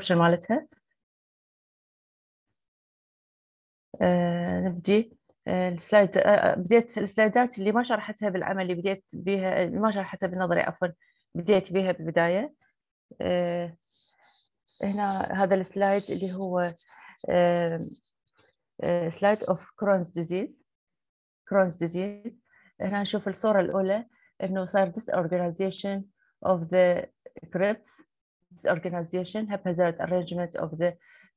الديسكربشن مالتها آه، نبدي آه، السلايد آه، بديت السلايدات اللي ما شرحتها بالعمل اللي بديت بها ما شرحتها بالنظري عفوا بديت بها بالبدايه هنا هذا السلايد اللي هو سلايد اوف كرونز ديزيز كرونز ديزيز هنا نشوف الصوره الاولى انه صار disorganization اوف ذا كريبس this organization haphazard arrangement of the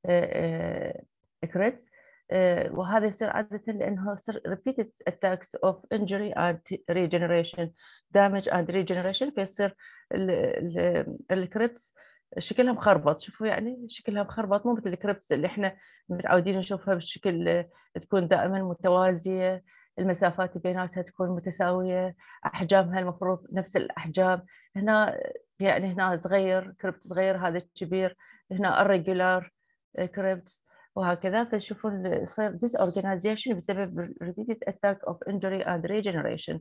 uh, uh, cribs uh, وهذا يصير عادة لأنه يصير repeated attacks of injury and regeneration damage and regeneration فيصير الكريبس شكلها مخربط شوفوا يعني شكلها مخربط مو مثل الكريبس اللي احنا متعودين نشوفها بشكل تكون دائما متوازية المسافات بيناتها تكون متساويه احجامها المفروض نفس الاحجام هنا يعني هنا صغير كريبت صغير هذا كبير هنا الريجولار آه، كريبت وهكذا فتشوفون يصير disorganization بسبب repeated attack of injury and regeneration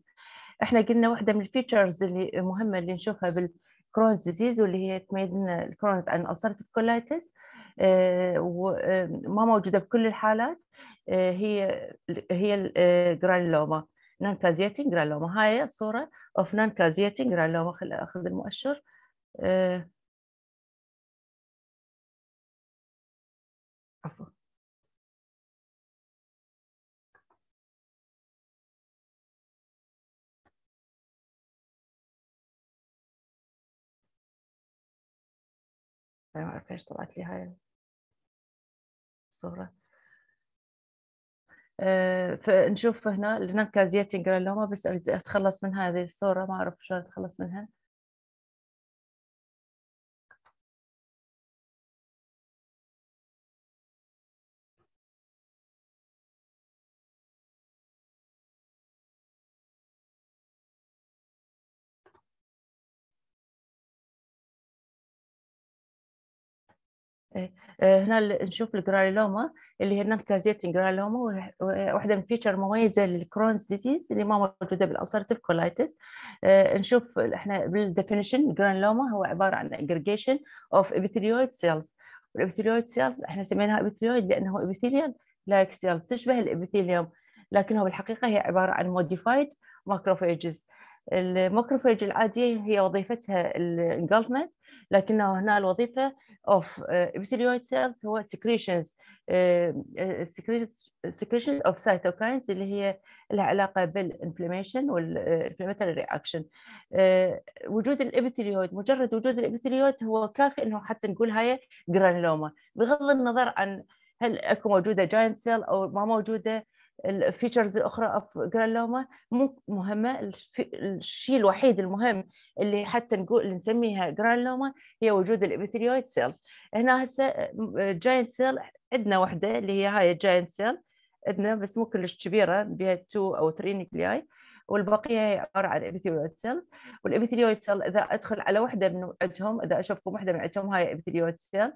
احنا قلنا واحده من الفيتشرز اللي مهمه اللي نشوفها بال كرونز ديزيز واللي هي تميز من الكرونز عن اوسرتيف كولايتس آه، وما آه، موجودة بكل الحالات آه، هي هي الجرانلوما نون كازيتنج جرانلوما هاي صورة اوف نون كازيتنج جرانلوما خل اخذ المؤشر ما أعرف إيش طلعت لي هاي الصوره آه، فنشوف هنا لنا كازيتين نقرا لهم بس اتخلص من هذه الصوره ما اعرف شلون اتخلص منها إيه، إيه، هنا نشوف الجراليلوما اللي هي نانكازيت جراليلوما واحده من فيتشر مميزه للكرونز ديزيز اللي ما موجوده بالأسرتيف كولايتس إيه، نشوف احنا بالديفينيشن جراليلوما هو عباره عن اجريجيشن اوف ابيثيليويد سيلز والابيثيليويد سيلز احنا سميناها ابيثيليويد لانه ابيثيليال لايك سيلز تشبه الابيثيليوم لكنه بالحقيقه هي عباره عن موديفايد ماكروفيجز الماكروفاج العادية هي وظيفتها الانجلفمنت لكنه هنا الوظيفة اوف آه، epithelioid cells هو آه، آه، secretions secretions of cytokines اللي هي لها علاقة بالانفلاميشن والinflammatory رياكشن وجود الابيثيليويد مجرد وجود الابيثيليويد هو كافي انه حتى نقول هاي جرانيلوما بغض النظر عن هل اكو موجوده جاينت سيل او ما موجوده الفيتشرز الاخرى اوف جرالوما مو مهمه الشيء الوحيد المهم اللي حتى نقول نسميها جرالوما هي وجود الابيثيليويد سيلز هنا هسه جاينت سيل عندنا وحده اللي هي هاي الجاينت سيل عندنا بس مو كلش كبيره بها 2 او 3 نيكلياي والبقيه هي عباره عن ابيثيليويد سيلز والابيثيليويد سيل اذا ادخل على وحده من عندهم اذا اشوفكم وحده من عندهم هاي ابيثيليويد سيل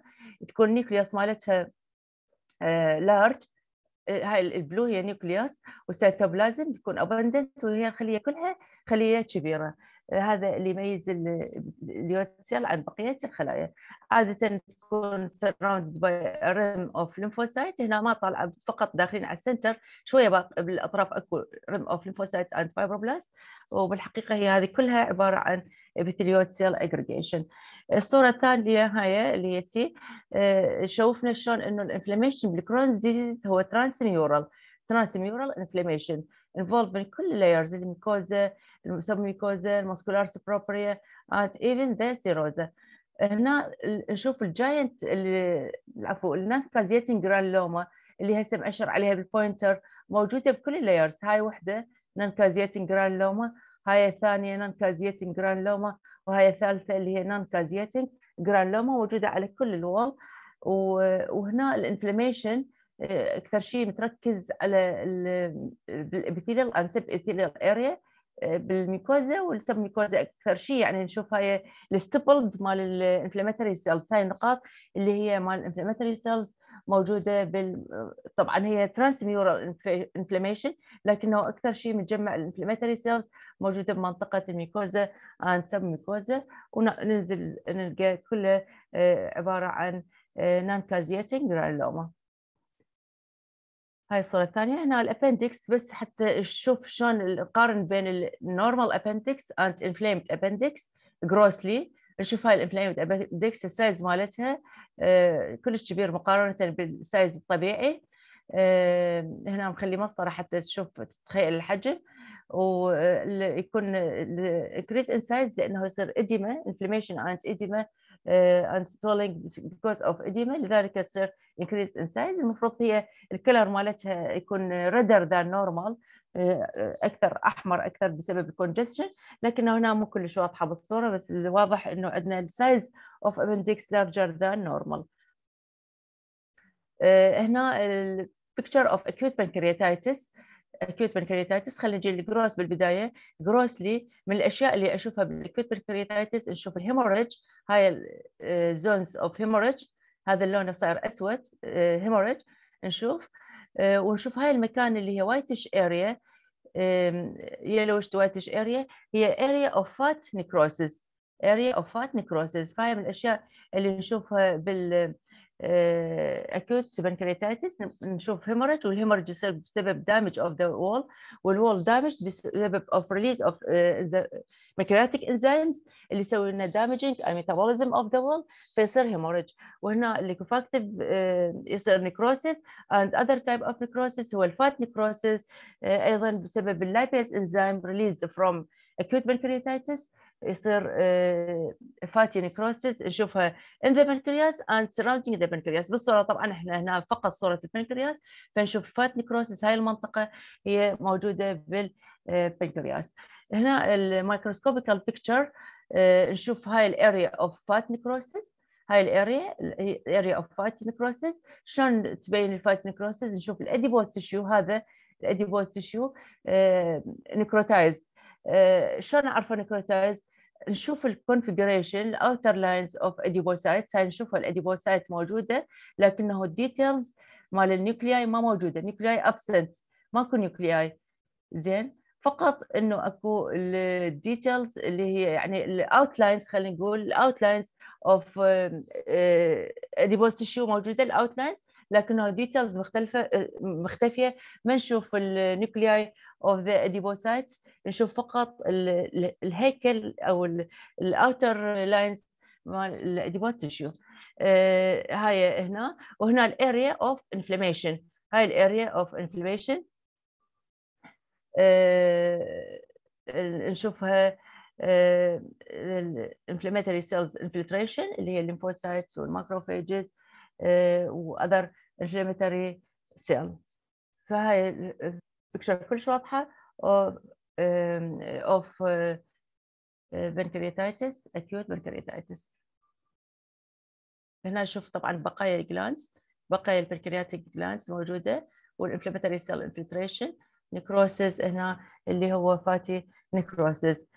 تكون النيكلياس مالتها لارج آه، آه، هاي البلو هي نيوكليوس والسيتوبلازم تكون ابندنت وهي الخليه كلها خليه كبيره آه، هذا اللي يميز اليوتسيل عن بقيه الخلايا عاده تكون سراوندد باي ريم اوف ليمفوسايت هنا ما طالعه فقط داخلين على السنتر شويه بالاطراف اكو ريم اوف ليمفوسايت اند فايبروبلاست وبالحقيقه هي هذه كلها عباره عن epithelial cell aggregation الصوره الثانيه هاي اللي هي سي شوفنا شلون انه الانفلاميشن بالكرون ديزيز هو ترانسميورال ترانسميورال انفلاميشن involving كل اللايرز الميكوزا الميكوزا الماسكولار سبروبريا and even the سيروزا. هنا نشوف الجاينت عفوا الناس كازيتين جرانلوما اللي هسه مأشر عليها بالبوينتر موجوده بكل اللايرز هاي وحده نانكازيتين جرانلوما هاي الثانيه نان كازيتنج جرانلوما وهاي الثالثه اللي هي نان كازيتنج جرانلوما موجوده على كل الوول وهنا الانفلاميشن آه، اكثر شيء متركز على بالابيثيليال انسب ابيثيليال اريا بالميكوزا والسبميكوزا اكثر شيء يعني نشوف هاي الستبلز مال الانفلاماتوري سيلز هاي النقاط اللي هي مال الانفلاماتوري سيلز موجوده بال طبعا هي ترانس ميورال انفلاميشن لكنه اكثر شيء متجمع الانفلاماتوري سيلز موجوده بمنطقه الميكوزا اند سب ميكوزا وننزل نلقى كله آه، عباره عن نان كازيتنج جرانلوما هاي الصورة الثانية هنا الابندكس بس حتى تشوف شلون نقارن بين النورمال ابندكس اند انفليمد ابندكس جروسلي نشوف هاي الانفليمد ابندكس السايز مالتها آه، كلش كبير مقارنة بالسايز الطبيعي آه، هنا مخلي مسطرة حتى تشوف تتخيل الحجم ويكون آه، increase in size لانه يصير edema inflammation and edema and swelling because of edema لذلك تصير increased in size المفروض هي الكلر مالتها يكون redder than normal اكثر احمر اكثر بسبب congestion لكن هنا مو كلش واضحه بالصوره بس واضح انه عندنا size of appendix larger than normal هنا picture of acute pancreatitis اكيوت بنكرياتايتس خلينا نجي للجروس بالبدايه جروسلي من الاشياء اللي اشوفها بالاكيوت بنكرياتايتس نشوف الهيموريج هاي الزونز اوف هيموريج هذا اللون صار اسود هيموريج آه، نشوف آه، ونشوف هاي المكان اللي هي وايتش اريا يلوش وايتش اريا هي اريا اوف فات نيكروسيس اريا اوف فات نيكروسيس فهي من الاشياء اللي نشوفها بال acute pancreatitis نشوف hemorrhage والhemorrhage بسبب damage of the wall wall damage بسبب of release of the pancreatic enzymes اللي يسوي damaging uh, metabolism of the wall فيصير hemorrhage وهنا liquefactive uh, necrosis and other type of necrosis هو fat necrosis uh, ايضا بسبب lipase enzyme released from acute pancreatitis يصير فاتي نكروسيس نشوفها in the pancreas and surrounding the pancreas بالصوره طبعا احنا هنا فقط صوره البنكرياس فنشوف فات نكروسيس هاي المنطقه هي موجوده بالبنكرياس هنا الميكروسكوبيكال بيكتشر آه، نشوف هاي الاريا اوف فات نيكروسيس هاي الاريا الاريا اوف فات نيكروسيس شلون تبين الفات نكروسيس نشوف الاديبوز تشيو هذا الاديبوز تشيو نيكروتايز آه، شلون اعرف نيكروتايز نشوف الكونفجريشن الاوتر لاينز اوف اديبوسايتس هاي نشوف الاديبوسايت موجوده لكنه الديتيلز مال النيوكلياي ما موجوده نيوكلياي ابسنت ماكو نيوكلياي زين فقط انه اكو الديتيلز اللي هي يعني الاوتلاينز خلينا نقول الاوتلاينز اوف اديبوس تشيو موجوده الاوتلاينز لكنه ديتيلز مختلفه آه، مختفيه ما نشوف النوكلياي اوف ذا اديبوسايتس نشوف فقط الهيكل او الاوتر لاينز مال الاديبوس آه، تشيو هاي هنا وهنا الاريا اوف انفلاميشن هاي الاريا اوف انفلاميشن نشوفها الانفلاماتوري سيلز انفلتريشن اللي هي الليمفوسايتس والماكروفاجز آه، واذر جيمتري سيل فهي البكتشر كلش واضحه of pancreatitis acute pancreatitis هنا نشوف طبعا بقايا الجلانس بقايا البنكرياتيك جلانس موجوده والانفلاماتوري سيل انفلتريشن نكروسيس هنا اللي هو فاتي نكروسيس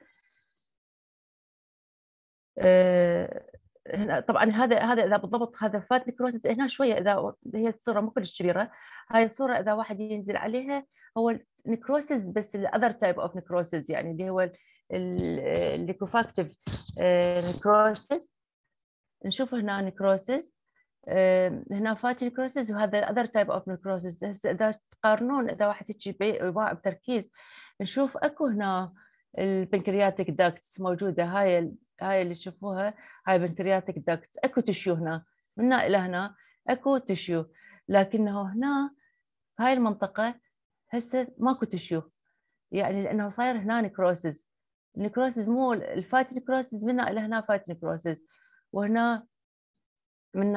آه، طبعا هذا هذا اذا بالضبط هذا فات نكروسس هنا شويه اذا هي الصوره مو كلش كبيره هاي الصوره اذا واحد ينزل عليها هو نكروسس بس الاذر تايب اوف نكروسس يعني اللي هو الليكوفاكتيف آه، نكروسس نشوف هنا نكروسس آه، هنا فات نكروسس وهذا اذر تايب اوف نكروسس هسه اذا تقارنون اذا واحد هيك بتركيز نشوف اكو هنا البنكرياتيك داكتس موجوده هاي هاي اللي تشوفوها هاي بنكرياتيك داكت اكو تشيو هنا من هنا الى هنا اكو تشيو لكنه هنا هاي المنطقه هسه ماكو تشيو يعني لانه صاير هنا نكروسز النكروسز مو الفات نكروسز من هنا الى هنا فات نكروسز وهنا من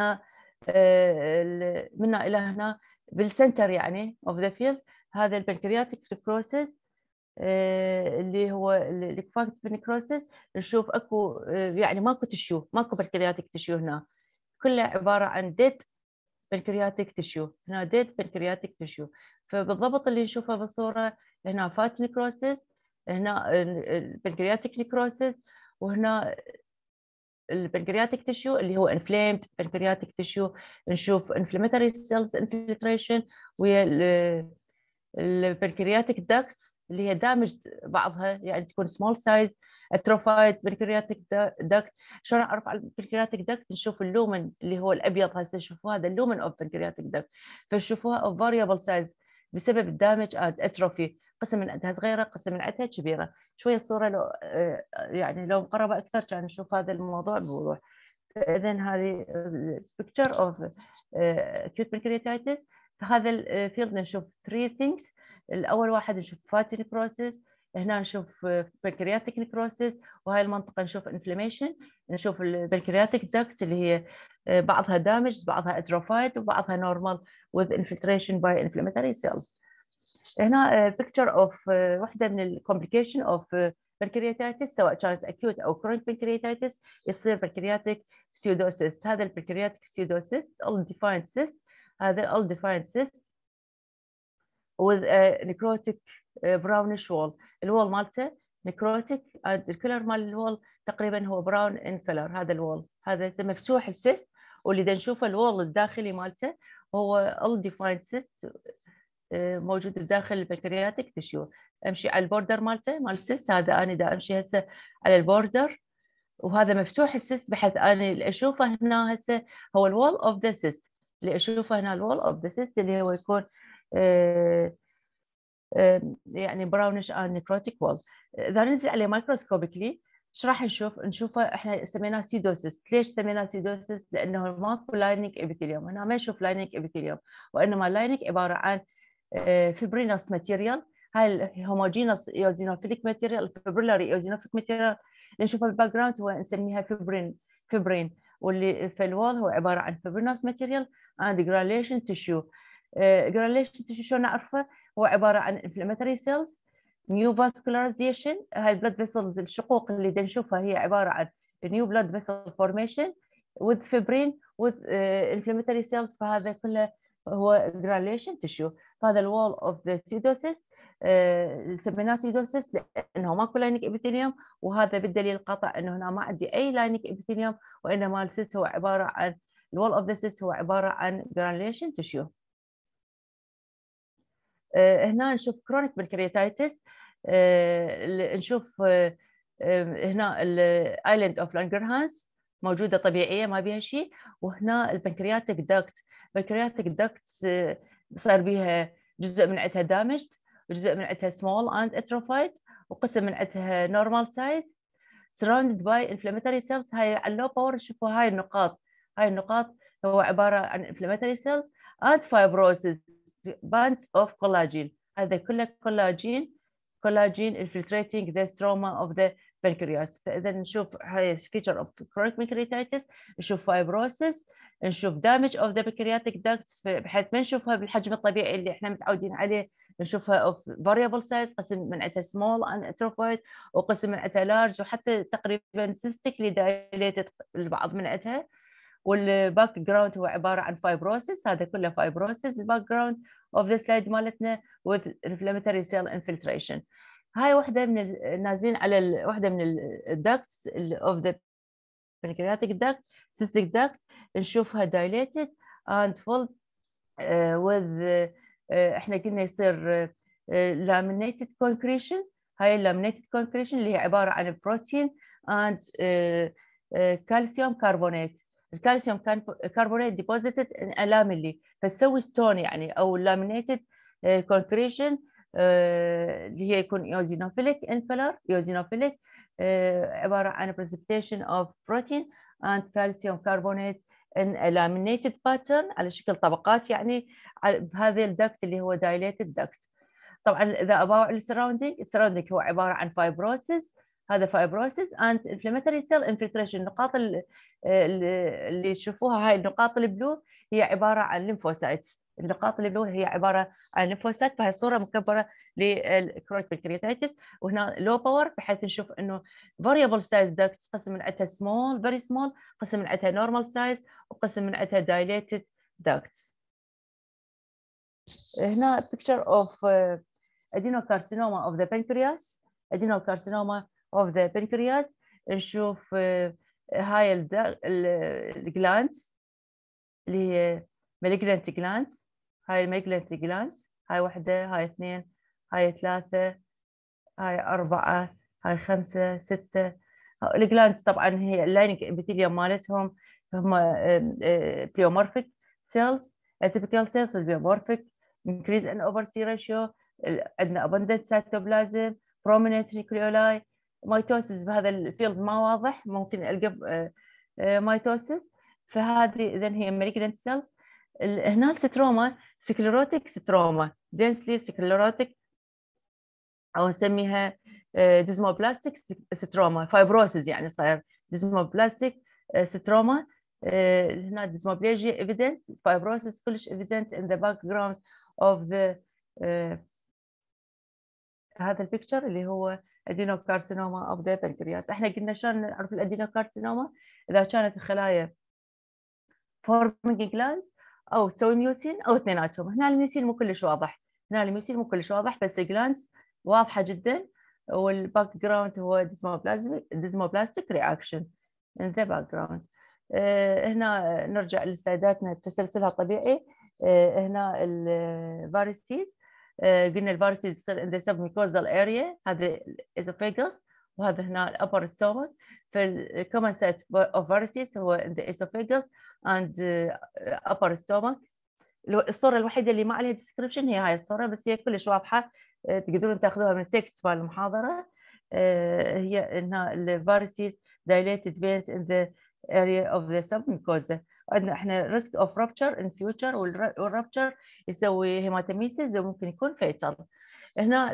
آه، من الى هنا بالسنتر يعني اوف ذا فيلد هذا البنكرياتيك نكروسز آه، اللي هو الكفاكت بنكروسس نشوف اكو آه، يعني ماكو تشيو ماكو بنكرياتيك تشيو هنا كلها عباره عن ديد بنكرياتيك تشيو هنا ديد بنكرياتيك تشيو فبالضبط اللي نشوفه بالصوره هنا فات نكروسس هنا البنكرياتيك نكروسس وهنا البنكرياتيك تشيو اللي هو انفليمد بنكرياتيك تشيو نشوف انفلاماتوري سيلز انفلتريشن ويا البنكرياتيك داكس اللي هي دامج بعضها يعني تكون سمول سايز اتروفايد بنكرياتيك داكت شلون اعرف على البنكرياتيك داكت نشوف اللومن اللي هو الابيض هسه شوفوا هذا اللومن اوف بنكرياتيك داكت فشوفوها اوف فاريبل سايز بسبب الدامج اد اتروفي قسم من عندها صغيره قسم من عندها كبيره شويه الصوره لو آه، يعني لو مقربه اكثر كان نشوف هذا الموضوع بوضوح اذا هذه بيكتشر اوف اكيوت بنكرياتيتس في هذا الفيلد آه، نشوف 3 things الاول واحد نشوف فاتي بروسيس هنا نشوف بنكرياتيك آه، نكروسيس وهاي المنطقه نشوف انفلاميشن نشوف البنكرياتيك داكت اللي هي آه، بعضها دامج بعضها اتروفايد وبعضها نورمال وذ انفلتريشن باي inflammatory سيلز هنا بيكتشر اوف وحده من الكومبليكيشن اوف بنكرياتيتس سواء كانت اكيوت او كرونيك بنكرياتيتس يصير بنكرياتيك سيودوسيست هذا البنكرياتيك سيودوسيست all ديفايند سيست هذا uh, all defined cysts with a necrotic uh, brownish wall الوال مالته necrotic color uh, مال الوال تقريبا هو brown in color هذا الوال هذا مفتوح السيست واللي دا نشوفه الوول الداخلي مالته هو all defined cyst موجود بداخل البنكرياتيك تشيو امشي على البوردر مالته مال السيست هذا انا دا امشي هسه على البوردر وهذا مفتوح السيست بحيث انا اللي اشوفه هنا هسه هو الوال اوف ذا سيست اللي اشوفه هنا الوول اوف ذا سيست اللي هو يكون آه، آه، يعني براونش اند نيكروتيك وول اذا ننزل عليه مايكروسكوبيكلي ايش راح نشوف؟ نشوفه احنا سميناه سيدوسيس، ليش سميناه سيدوسيس؟ لانه ماكو لايننج ابيثيليوم، هنا ما نشوف لايننج ابيثيليوم، وانما لايننج عباره عن فيبرينوس آه، ماتيريال هاي الهوموجينوس ايوزينوفيليك ماتيريال الفبريلاري ايوزينوفيليك ماتيريال نشوفها بالباك جراوند ونسميها فيبرين فيبرين، فبرين واللي في الوال هو عباره عن فيبرنس ماتيريال اند جراليشن تيشيو جراليشن tissue شو نعرفه هو عباره عن inflammatory سيلز نيو فاسكولاريزيشن هاي blood فيسلز الشقوق اللي نشوفها هي عباره عن نيو blood فيسل فورميشن with fibrin with uh, inflammatory cells فهذا كله هو جرانيوليشن تشو فهذا الوول اوف ذا سيدوسيس سميناه سيدوسيس لانه ماكو لاينك ابيثيليوم وهذا بالدليل القطع انه هنا ما عندي اي لاينك ابيثيليوم وانما السيست هو عباره عن الوول اوف ذا سيست هو عباره عن جرانيوليشن آه، تشو هنا نشوف كرونيك بالكرياتايتس آه، نشوف آه، هنا الايلاند اوف لانجرهانس موجوده طبيعيه ما بيها شيء وهنا البنكرياتيك دكت البنكرياتيك دكت آه، صار بيها جزء من عندها دامج وجزء من عندها سمول اند اتروفايت وقسم من عندها نورمال سايز surrounded باي inflammatory سيلز هاي على اللو باور شوفوا هاي النقاط هاي النقاط هو عباره عن inflammatory سيلز اند fibrosis bands اوف collagen هذا كله كولاجين كولاجين infiltrating the ستروما of the بنكرياس فاذا نشوف هاي فيتشر اوف كرونيك بنكرياتايتس نشوف فايبروسس نشوف دامج اوف ذا بنكرياتيك داكتس بحيث ما نشوفها بالحجم الطبيعي اللي احنا متعودين عليه نشوفها اوف فاريبل سايز قسم من عندها سمول ان اتروفويد وقسم من عندها لارج وحتى تقريبا سيستيكلي دايليتد البعض من عندها والباك جراوند هو عباره عن فايبروسس هذا كله فايبروسس الباك جراوند اوف ذا سلايد مالتنا وذ انفلامتري سيل انفلتريشن هاي واحده من نازلين على واحده من الدكتس of the pancreatic duct cystic duct نشوفها dilated and filled with احنا كنا يصير laminated concretion هاي laminated concretion اللي هي عباره عن بروتين and calcium carbonate الكالسيوم كربونات ديبوزيتد ان لاميلي فتسوي ستون يعني او laminated concretion اللي هي يكون eosinophilic انفلر eosinophilic عبارة عن precipitation of protein and calcium carbonate in a laminated pattern على شكل طبقات يعني بهذا الدكت اللي هو dilated duct طبعا اذا about surrounding surrounding هو عبارة عن fibrosis هذا fibrosis and inflammatory cell infiltration النقاط اللي تشوفوها هاي النقاط البلو هي عبارة عن lymphocytes النقاط اللي بلون هي عباره عن ليمفوسات فهي الصوره مكبره للكرويك بنكرياتيتس وهنا لو باور بحيث نشوف انه فاريبل سايز داكتس قسم من عندها سمول فيري سمول قسم من عندها نورمال سايز وقسم من عندها دايليتد داكتس هنا بيكتشر اوف ادينو كارسينوما اوف ذا بنكرياس ادينو كارسينوما اوف ذا بنكرياس نشوف هاي uh, الجلانس اللي هي malignant glands هاي malignant glands هاي واحدة هاي اثنين هاي ثلاثة هاي أربعة هاي خمسة ستة الجلانس طبعا هي اللايننج ابيثيليوم مالتهم هم آه، آه، بليومورفيك سيلز atypical cells انكريز increase in سي ratio عندنا abundant cytoplasm prominent nucleoli مايتوسيس بهذا الفيلد ما واضح ممكن القى آه، مايتوسيس فهذه اذا هي malignant cells هنا الستروما سكلروتيك ستروما دنسلي سكلروتيك او نسميها ديزموبلاستيك آه، ستروما فايبروسيس يعني صاير ديزموبلاستيك آه، ستروما آه، هنا ديزموبلاجيا ايفيدنت فايبروسيس كلش ايفيدنت ان ذا باك جراوند اوف ذا هذا البيكتشر اللي هو ادينوكارسينوما اوف ذا بنكرياس احنا قلنا شلون نعرف الادينوكارسينوما اذا كانت الخلايا فورمينج جلانس او تسوي ميوتين او اثنيناتهم هنا الميوتين مو كلش واضح هنا الميوتين مو كلش واضح بس الجلانس واضحه جدا والباك جراوند هو ديزموبلازميك ديزموبلاستيك رياكشن ان ذا باك جراوند هنا نرجع لسلايداتنا تسلسلها الطبيعي آه، هنا الفارستيز آه، قلنا الفارستيز تصير ان ذا ميكوزال اريا هذا الايزوفيجوس وهذا هنا الابر ستومك فالكومن سايت اوف فارستيز هو ان ذا ايزوفيجوس and uh, upper stomach الصوره الوحيده اللي ما عليها description هي هاي الصوره بس هي كلش واضحه آه، تقدرون تاخذوها من التكست مال المحاضره آه، هي انها الفارسيز dilated veins in the area of the submucosa عندنا احنا risk of rupture in future والرابتشر يسوي هيماتوميسيس وممكن يكون فيتال هنا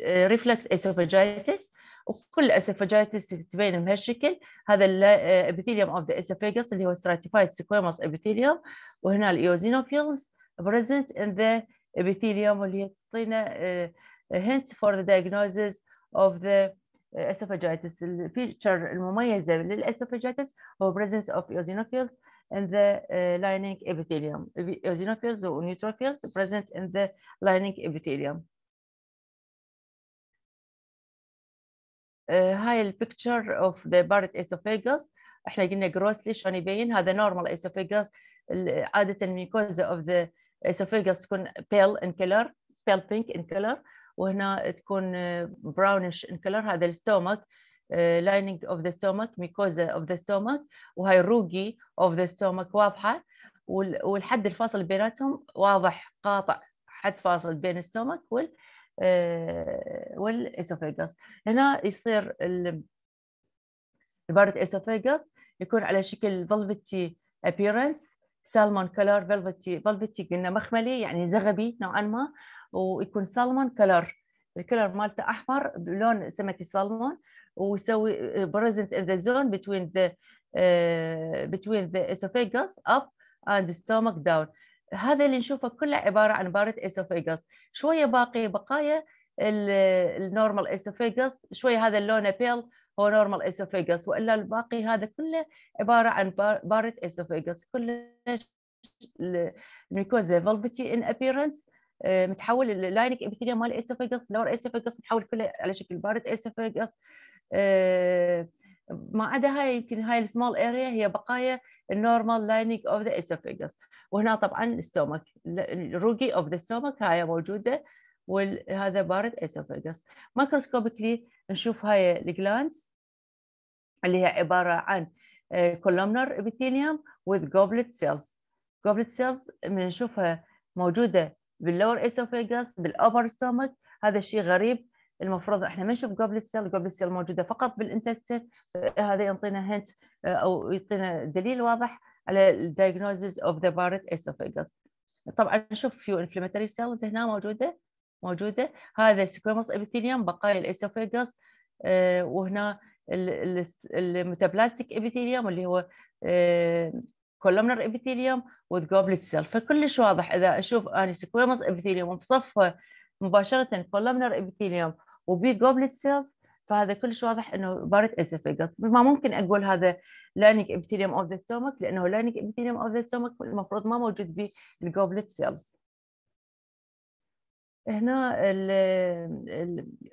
الريفلكس اسوفاجيتس آه، وكل اسوفاجيتس تبين بهالشكل هذا الابيثيليوم اوف ذا اسوفاجس اللي هو ستراتيفايد سكويموس ابيثيليوم وهنا الايوزينوفيلز بريزنت ان ذا ابيثيليوم واللي يعطينا هنت فور ذا دايجنوزز اوف ذا esophagitis الفيتشر المميزة للاسوفاجيتس هو بريزنس اوف ايوزينوفيلز in the uh, lining epithelium eosinophils or neutrophils present in the lining epithelium آه، هاي البيكتشر اوف ذا بارت اسوفيجاس احنا قلنا جروسلي شلون يبين هذا نورمال اسوفيجاس عاده الميكوزا اوف ذا اسوفيجاس تكون بيل ان كلر بيل بينك ان كلر وهنا تكون براونش ان كلر هذا الستومك لايننج اوف ذا ستومك ميكوزا اوف ذا ستومك وهاي الروجي اوف ذا ستومك واضحه والحد الفاصل بيناتهم واضح قاطع حد فاصل بين الستومك وال آه، والاسوفيجاس هنا يصير البارد اسوفيجاس يكون على شكل فلفتي ابييرنس سالمون كلر فلفتي فلفتي قلنا مخملي يعني زغبي نوعا ما ويكون سالمون كلر الكلر مالته احمر بلون سمكي سالمون ويسوي بريزنت in the zone between the بتوين آه، between the esophagus up and the stomach down هذا اللي نشوفه كله عباره عن بارة اسوفيجاس شويه باقي بقايا النورمال اسوفيجاس شويه هذا اللون بيل هو نورمال اسوفيجاس والا الباقي هذا كله عباره عن بارة اسوفيجاس كله الميكوزا فولفتي ان ابييرنس متحول اللاينك ابيثيليوم مال اسوفيجاس لور اسوفيجاس متحول كله على شكل بارد اسوفيجاس آه، ما عدا هاي يمكن هاي السمول اريا هي بقايا النورمال لايننج اوف ذا اسوفيجس وهنا طبعا الاستومك الروجي اوف ذا استومك هاي موجوده وهذا بارد اسوفيجس مايكروسكوبيكلي نشوف هاي الجلانس اللي هي عباره عن كولومنر ابيثيليوم وذ جوبلت سيلز جوبلت سيلز بنشوفها موجوده باللور اسوفيجس بالاوبر ستومك هذا الشيء غريب المفروض احنا ما نشوف جوبلت سيل جوبلت سيل موجوده فقط بالانتستين هذا يعطينا هنت آه، او يعطينا دليل واضح على الدايجنوزز اوف ذا بارت اسوفيجس. طبعا نشوف فيو انفلاماتوري سيلز هنا موجوده موجوده هذا سكويموس ابيثيليوم بقايا الاسوفيجس آه، وهنا الميتابلاستيك ابيثيليوم اللي هو كولومنر ابيثيليوم والجوبلت سيل فكلش واضح اذا اشوف اني سكويموس ابيثيليوم بصفه مباشره كولومنر ابيثيليوم وبي جوبلت سيلز فهذا كلش واضح انه بارت اسفيجس ما ممكن اقول هذا لانك ابيثيليوم اوف ذا ستومك لانه لانك ابيثيليوم اوف ذا ستومك المفروض ما موجود به الجوبلت سيلز هنا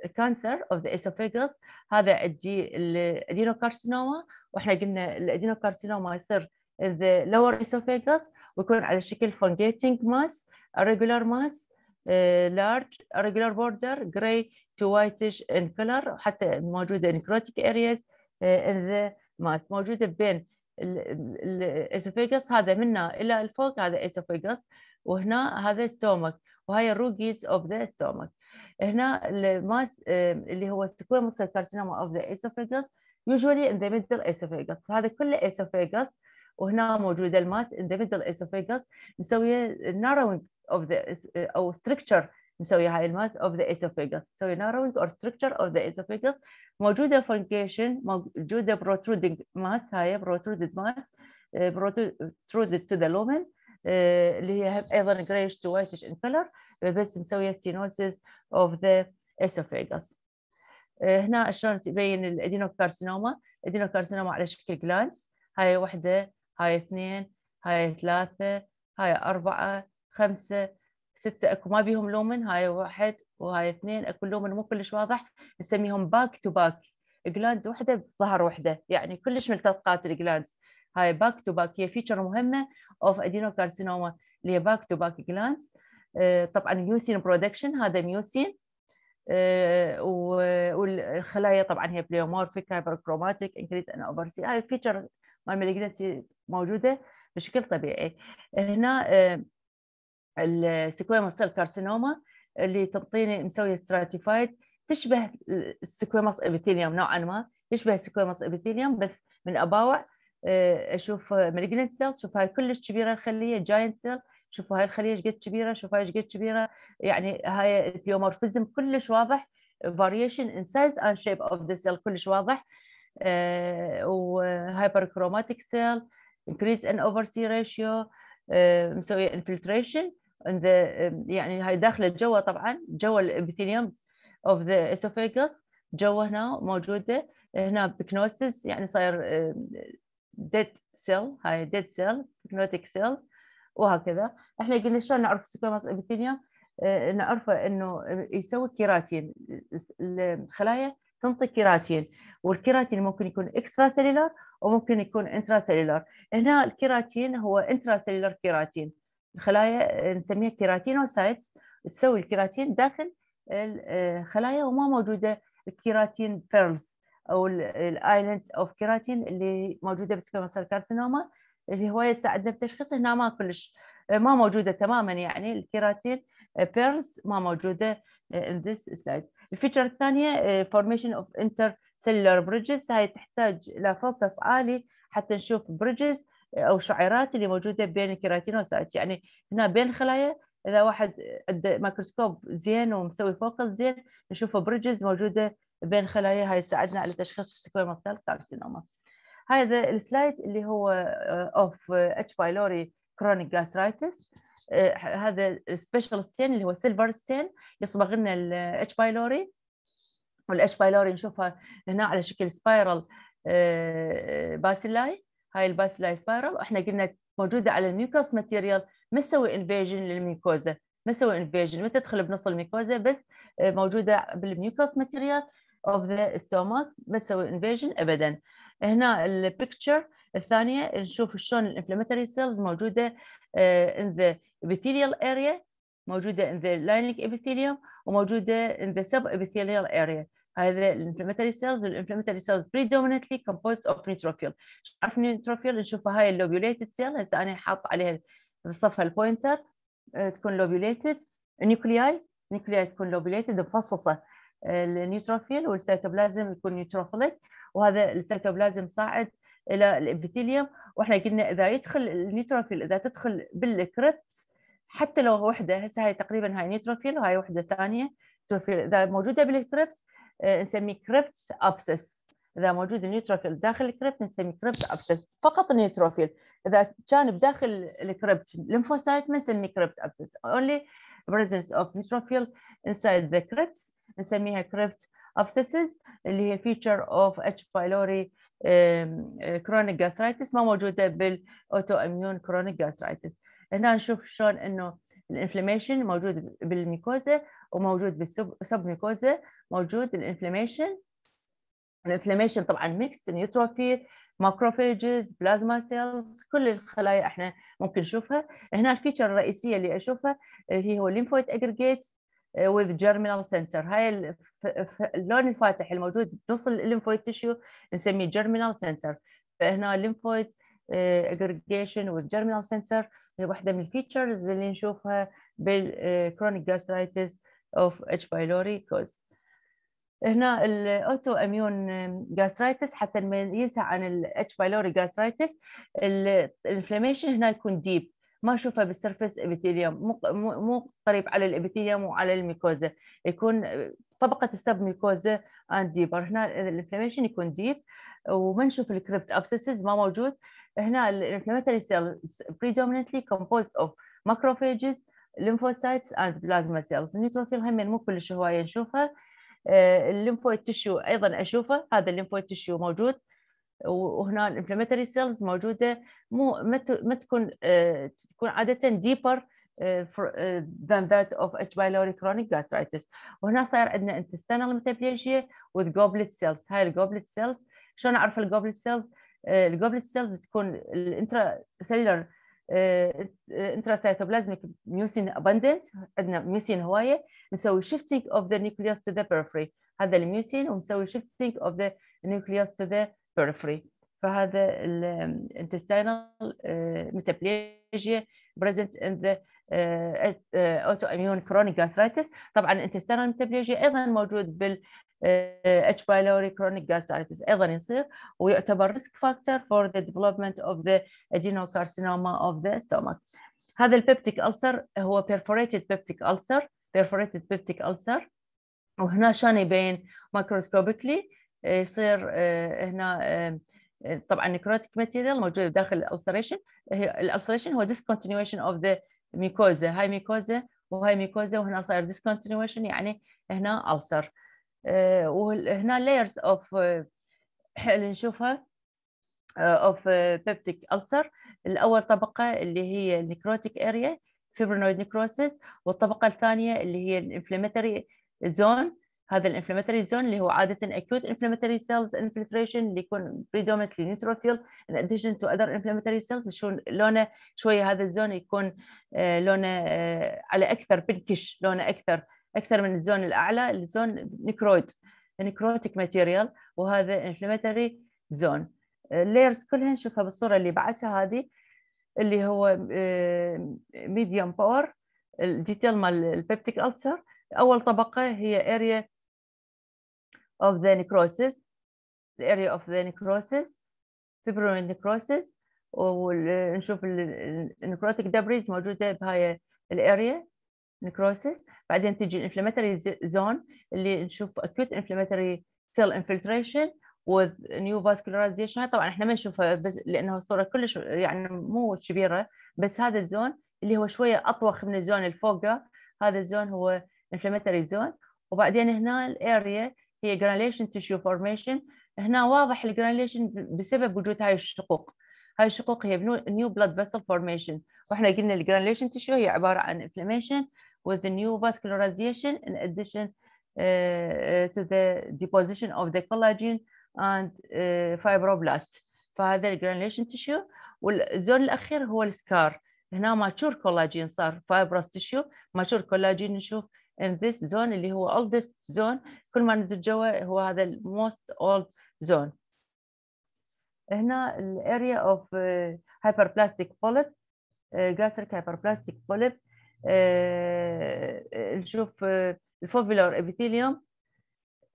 الكانسر اوف ذا اسفيجس هذا تجي الادينوكارسينوما واحنا قلنا الادينوكارسينوما يصير ذا لور اسفيجس ويكون على شكل fungating ماس irregular ماس آه، large, irregular border, gray to whitish in color وحتى موجوده in crotic areas آه، in the mouth موجوده بين الاسوفيجس هذا منا الى الفوق هذا اسوفيجس وهنا هذا ستومك وهي الروجيز اوف ذا ستومك هنا الماس آه، اللي هو سكويموس كارسينوما اوف ذا اسوفيجس usually in the middle esophagus فهذا كله esophagus وهنا موجوده الماس in the middle esophagus نسوي narrowing of the او structure مسوي هاي الماس of the esophagus مسوي narrowing or structure of the esophagus موجوده function موجوده protruding mass هاي protruded mass protruded to the lumen اللي هي ايضا grayish to whitish in color بس مسويه stenosis of the esophagus هنا شلون تبين الادينوكارسينوما الادينوكارسينوما على شكل جلانس هاي وحده هاي اثنين هاي ثلاثه هاي اربعه خمسه ستة اكو ما بيهم لومن هاي واحد وهاي اثنين اكو لومن مو كلش واضح نسميهم باك تو باك جلاند وحده بظهر وحده يعني كلش ملتصقات الجلاند هاي باك تو باك هي فيتشر مهمه اوف ادينوكارسينوما اللي هي باك تو باك جلاند آه، طبعا ميوسين برودكشن هذا ميوسين آه، والخلايا طبعا هي بليومورفيك هايبر كروماتيك انكريز ان سي هاي الفيتشر مال موجوده بشكل طبيعي هنا آه، السكويما سيل كارسينوما اللي تنطيني مسويه ستراتيفايد تشبه السكويماس ابيثيليوم نوعا ما تشبه السكويماس ابيثيليوم بس من اباوع آه، اشوف مالجنت سيل شوف هاي كلش كبيره الخليه جاينت سيل شوف هاي الخليه ايش قد كبيره شوف هاي ايش قد كبيره يعني هاي البيومورفيزم كلش واضح variation in size and shape of the cell كلش واضح آه، وهايبركروماتيك سيل increase in سي ratio آه، مسويه infiltration Um, يعني هاي داخله جوا طبعا جوا الابثيليوم اوف ذا esophagus جوا هنا موجوده هنا بكنوسس يعني صاير ديد سيل هاي ديد سيل بكنوتيك سيل وهكذا احنا قلنا شلون نعرف سكوماس ابثيليوم آه، نعرفه انه يسوي كيراتين الخلايا تنطي كيراتين والكيراتين ممكن يكون اكسترا سيلولار وممكن يكون انترا سيلولار هنا الكيراتين هو انترا سيلولار كيراتين الخلايا آه، نسميها كيراتينوسايتس تسوي الكيراتين داخل الخلايا آه، وما موجوده الكيراتين فيرمز او الايلاند اوف كيراتين اللي موجوده بالسكلوما سيل كارسينوما اللي هو يساعدنا بتشخيص هنا ما كلش آه، ما موجوده تماما يعني الكيراتين بيرلز ما موجوده ان ذيس سلايد الفيتشر الثانيه فورميشن اوف انتر سيلولار بريدجز هاي تحتاج الى فوكس عالي حتى نشوف بريدجز او شعيرات اللي موجوده بين الكيراتينوسايت يعني هنا بين الخلايا اذا واحد عنده مايكروسكوب زين ومسوي فوكل زين نشوفه برجز موجوده بين خلايا هاي تساعدنا على تشخيص السكويمال سيل كارسينوما هذا السلايد اللي هو اوف اتش بايلوري كرونيك جاسترايتس هذا سبيشال ستين اللي هو سيلفر ستين يصبغ لنا الاتش بايلوري والاتش بايلوري نشوفها هنا على شكل سبايرال آه، باسيلاي هاي الباثلاي سبايرال احنا قلنا موجوده على الميوكوس ماتيريال ما تسوي انفيجن للميكوزا ما تسوي انفيجن ما تدخل بنص الميكوزا بس آه، موجوده بالميوكوس ماتيريال اوف ذا ستوماك ما تسوي انفيجن ابدا هنا البيكتشر الثانيه نشوف شلون الانفلاماتوري سيلز موجوده ان آه، ذا epithelial اريا موجوده in the lining epithelium وموجوده in the ابيثيليال area هذا الانفلاماتوري سيلز والانفلاماتوري سيلز بريدومينتلي كومبوزد اوف نيتروفيل عارف نيتروفيل نشوفها هاي اللوبيوليتد سيل هسه انا حاط عليها بصفها البوينتر آه، تكون لوبيوليتد نيوكلياي نيوكلياي تكون لوبيوليتد مفصصه النيوتروفيل آه، والسيتوبلازم يكون نيتروفيليك وهذا السيتوبلازم صاعد الى الابيثيليوم واحنا قلنا اذا يدخل النيوتروفيل اذا تدخل بالكريبت حتى لو وحده هسه هاي تقريبا هاي نيوتروفيل وهاي وحده ثانيه نيوتروفيل اذا موجوده بالكريبت نسميه كريبت ابسس اذا موجود النيوتروفيل داخل الكريبت نسميه كريبت ابسس فقط النيوتروفيل اذا كان بداخل الكريبت لمفوسايت ما نسميه كريبت ابسس اونلي بريزنس اوف نيوتروفيل انسايد ذا كريبت نسميها كريبت abscesses اللي هي فيتشر اوف اتش بايلوري كرونيك جاسترايتس ما موجوده بالاوتو اميون كرونيك جاسترايتس هنا نشوف شلون انه الانفلاميشن موجود بالميكوزا وموجود بالسب ميكوزا موجود الانفلاميشن الانفلاميشن طبعا ميكس نيوتروفيل ماكروفيجز بلازما سيلز كل الخلايا احنا ممكن نشوفها هنا الفيتشر الرئيسيه اللي اشوفها اللي هو الليمفويد اجريجيتس وذ جيرمينال سنتر هاي اللون الفاتح الموجود بنص الليمفويد تشيو نسميه جيرمينال سنتر فهنا الليمفويد اجريجيشن وذ جيرمينال سنتر واحده من الفيتشرز اللي نشوفها بالكرونيك جاسترايتس آه، of H. pylori cause هنا الاوتو اميون جاسترايتس حتى لما ينسى عن الاتش بايلوري جاسترايتس الانفلاميشن هنا يكون ديب ما اشوفها بالسرفس ابيثيليوم مو مو قريب على الابيثيليوم وعلى الميكوزا يكون طبقه السب ميكوزا اند ديبر هنا الانفلاميشن يكون ديب وما نشوف الكريبت ابسسز ما موجود هنا الانفلاميتري سيل predominantly composed of macrophages lymphocytes and plasma cells النيوتروفيل هم مو كلش هوايه نشوفها آه، الليمفويد تشو ايضا اشوفه هذا الليمفويد تشو موجود وهنا الانفلاماتوري سيلز موجوده مو ما تكون آه، تكون عاده ديبر آه، than that of H. pylori chronic gastritis وهنا صار عندنا intestinal metaplasia with goblet cells هاي الجوبلت cells شلون اعرف الجوبلت cells الجوبلت cells تكون الانترا سيلر intracytoplasmic ميوسين اباندنت عندنا ميوسين هوايه نسوي شيفتنج اوف ذا نيوكليوس تو ذا بيرفري هذا الميوسين ونسوي شيفتنج اوف ذا نيوكليوس تو ذا بيرفري فهذا الانتستينال ميتابليجيا بريزنت ان ذا اوتو اميون كرونيك جاسترايتس طبعا الانتستينال ميتابليجيا ايضا موجود بال H. pylori chronic gastritis ايضا يصير ويعتبر risk factor for the development of the adenocarcinoma of the stomach هذا البيبتيك ألسر هو perforated peptic ulcer perforated peptic ulcer وهنا شلون يبين مايكروسكوبيكلي يصير هنا طبعا necrotic material موجود داخل الالسريشن الالسريشن هو discontinuation of the mucosa هاي ميكوزا وهاي ميكوزا وهنا صاير discontinuation يعني هنا ألسر وهنا layers of اللي نشوفها of peptic ulcer الأول طبقة اللي هي necrotic area fibrinoid necrosis والطبقة الثانية اللي هي inflammatory zone هذا الانفلاماتوري زون اللي هو عادة acute inflammatory cells infiltration اللي يكون predominantly neutrophil in addition to other inflammatory cells شو لونه شوية هذا الزون يكون لونه على أكثر بنكش لونه أكثر اكثر من الزون الاعلى الزون نكرويد نيكروتيك ماتيريال وهذا انفلاماتوري زون اللايرز كلها نشوفها بالصوره اللي بعتها هذه اللي هو ميديوم باور الديتيل مال البيبتيك ألسر اول طبقه هي اريا of the necrosis الاريا of the necrosis fibroid necrosis ونشوف النيكروتيك دابريز موجوده بهاي الاريا نكروسيس بعدين تجي الانفلاماتوري زون اللي نشوف اكيوت انفلاماتوري سيل انفلتريشن وذ نيو فاسكولاريزيشن طبعا احنا ما نشوفها لانه الصوره كلش يعني مو كبيره بس هذا الزون اللي هو شويه اطوخ من الزون اللي فوقه هذا الزون هو انفلاماتوري زون وبعدين هنا الاريا هي جرانيشن تشيو فورميشن هنا واضح الجرانيليشن بسبب وجود هاي الشقوق هاي الشقوق هي نيو بلاد فيسل فورميشن واحنا قلنا الجرانيليشن تشيو هي عباره عن انفلاميشن with the new vascularization in addition uh, uh, to the deposition of the collagen and uh, fibroblast فهذا الجرانيوليشن تيشيو والزون الاخير هو السكار هنا ماتشور كولاجين صار فايبروس تيشيو ماتشور كولاجين نشوف in this zone اللي هو oldest zone كل ما نزل جوا هو هذا most old zone هنا ال area of uh, hyperplastic polyp uh, gastric hyperplastic polyp نشوف آه، آه، آه، الفوفيلور ابيثيليوم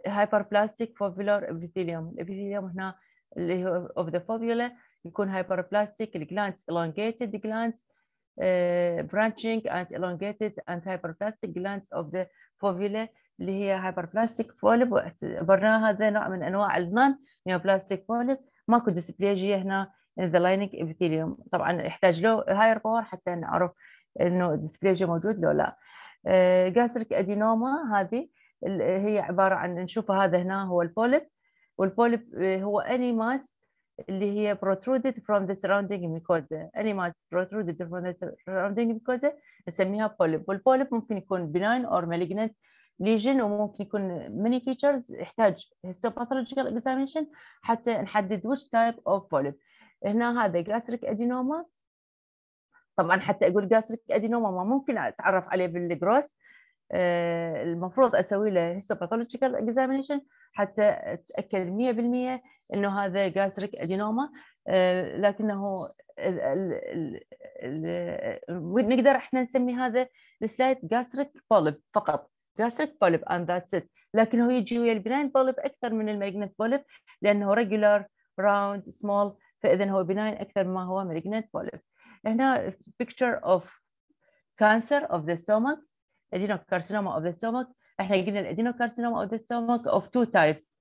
هايبر بلاستيك فوفيلور ابيثيليوم الابيثيليوم هنا اللي هو اوف ذا فوفيولا يكون هايبر بلاستيك الجلاندز الونجيتد glands Uh, اند الونجيتد اند هايبر بلاستيك glands اوف ذا fovula اللي هي هايبر بلاستيك polyp عبرناها هذا نوع من انواع النون neoplastic يعني polyp ماكو ديسبليجيا هنا ان ذا لايننج ابيثيليوم طبعا يحتاج له هاير باور حتى نعرف انه الدسبليجيا موجود لو لا جاستريك آه، ادينوما هذه هي عباره عن نشوف هذا هنا هو البوليب والبوليب آه، هو اني ماس اللي هي بروترودد فروم ذا سراوندينج ميكوزا اني ماس بروترودد فروم ذا سراوندينج ميكوزا نسميها بوليب والبوليب ممكن يكون بناين اور مالجنت ليجن وممكن يكون ميني فيتشرز يحتاج هيستوباثولوجيكال اكزامينشن حتى نحدد وش تايب اوف بوليب هنا هذا جاستريك ادينوما طبعا حتى اقول جاستريك ادينوما ما ممكن اتعرف عليه بالجروس آه، المفروض اسوي له هيستوباثولوجيكال اكزامينشن حتى اتاكد 100% انه هذا جاستريك ادينوما آه، لكنه نقدر احنا نسمي هذا السلايد جاستريك بولب فقط جاستريك بولب اند ذاتس ات لكن هو يجي ويا البناين بولب اكثر من المالجنت بولب لانه ريجولار راوند سمول فاذا هو بناين اكثر ما هو مالجنت بولب هنا picture of cancer of the stomach adenocarcinoma of the stomach احنا قلنا adenocarcinoma of the stomach of two types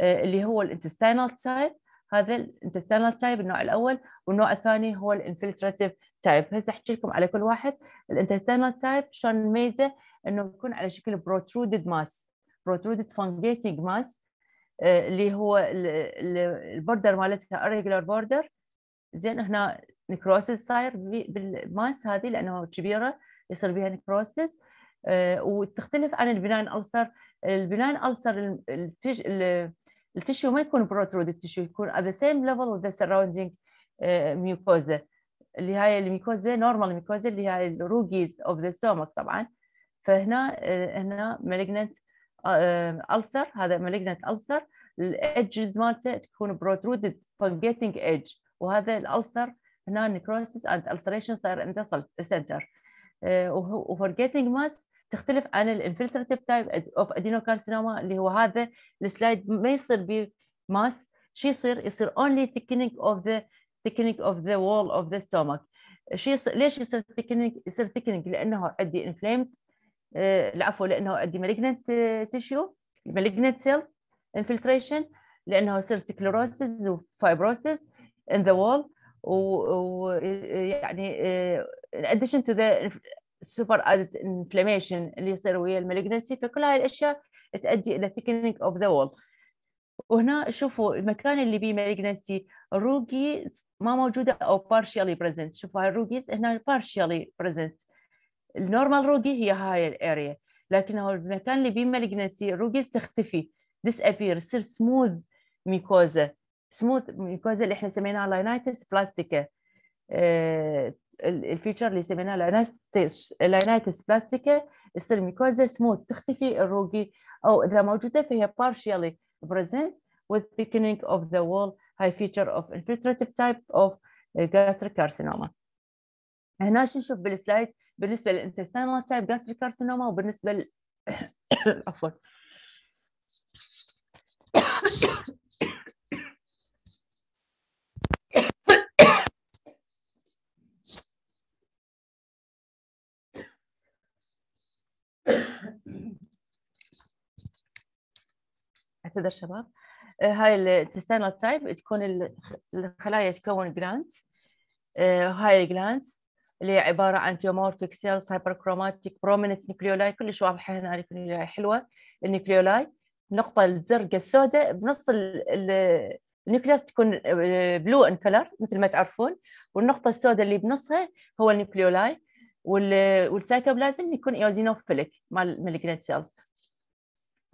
اللي هو intestinal type هذا intestinal type النوع الاول والنوع الثاني هو infiltrative type هسه احكي لكم على كل واحد ال intestinal type شلون نميزه انه يكون على شكل protruded mass protruded fungating mass اللي هو البوردر مالتها irregular بوردر زين هنا نكروسس صاير بالماس هذه لانه كبيره يصير بها نكروسس آه، وتختلف عن البناين السر البناين السر التشو ما يكون بروترود التشو يكون ذا سيم ليفل level with ميوكوزا آه، اللي هاي الميكوزا نورمال ميكوزا اللي هاي الروجيز اوف ذا ستومك طبعا فهنا آه، هنا مالجنت السر هذا مالجنت السر الايدجز مالته تكون بروترودد بونجيتنج ايدج وهذا الالسر هنا نكروسيس اند السريشن صار انت و forgetting mass تختلف عن الانفلتراتيف تايب اوف ادينوكارسينوما اللي هو هذا السلايد ما يصير ب ماس شو يصير؟ يصير only thickening of the thickening of the wall of the stomach شو يصير ليش يصير thickening؟ يصير thickening لانه عندي inflamed العفو آه، لانه عندي malignant آه، tissue malignant cells infiltration لانه يصير سكلروسيس وفايبروسيس in the wall ويعني آه، in addition to the super added inflammation اللي يصير ويا المالجنسي فكل هاي الاشياء تؤدي الى thickening of the wall وهنا شوفوا المكان اللي بيه malignancy الروجيز ما موجوده او partially present شوفوا هاي الروجيز هنا partially present النورمال روجي هي هاي الاريا لكنه المكان اللي بيه malignancy الروجيز تختفي ابير تصير smooth ميكوزا سموث ميكوزا اللي احنا سميناها لاينيتس بلاستيكا الفيتشر اللي سميناها لاينيتس لاينيتس بلاستيكا تصير ميكوزا سموث تختفي الروجي او اذا موجوده فهي partially present with thickening of the wall high feature of infiltrative type of gastric carcinoma هنا نشوف بالسلايد بالنسبه للانتستينال تايب gastric carcinoma وبالنسبه عفوا اعتذر شباب آه، هاي تايب تكون الخلايا تكون جلانس آه، هاي الجلانس اللي عباره عن بيومورفيك سيلز هايبر كروماتيك برومينت نيكليولاي كلش واضحه هنا النيكليولاي حلوه النيكليولاي النقطه الزرقاء السوداء بنص النيوكليوس تكون بلو ان كلر مثل ما تعرفون والنقطه السوداء اللي بنصها هو النيوكليولاي والسايتوبلازم يكون ايوزينوفيليك مال الجلانس سيلز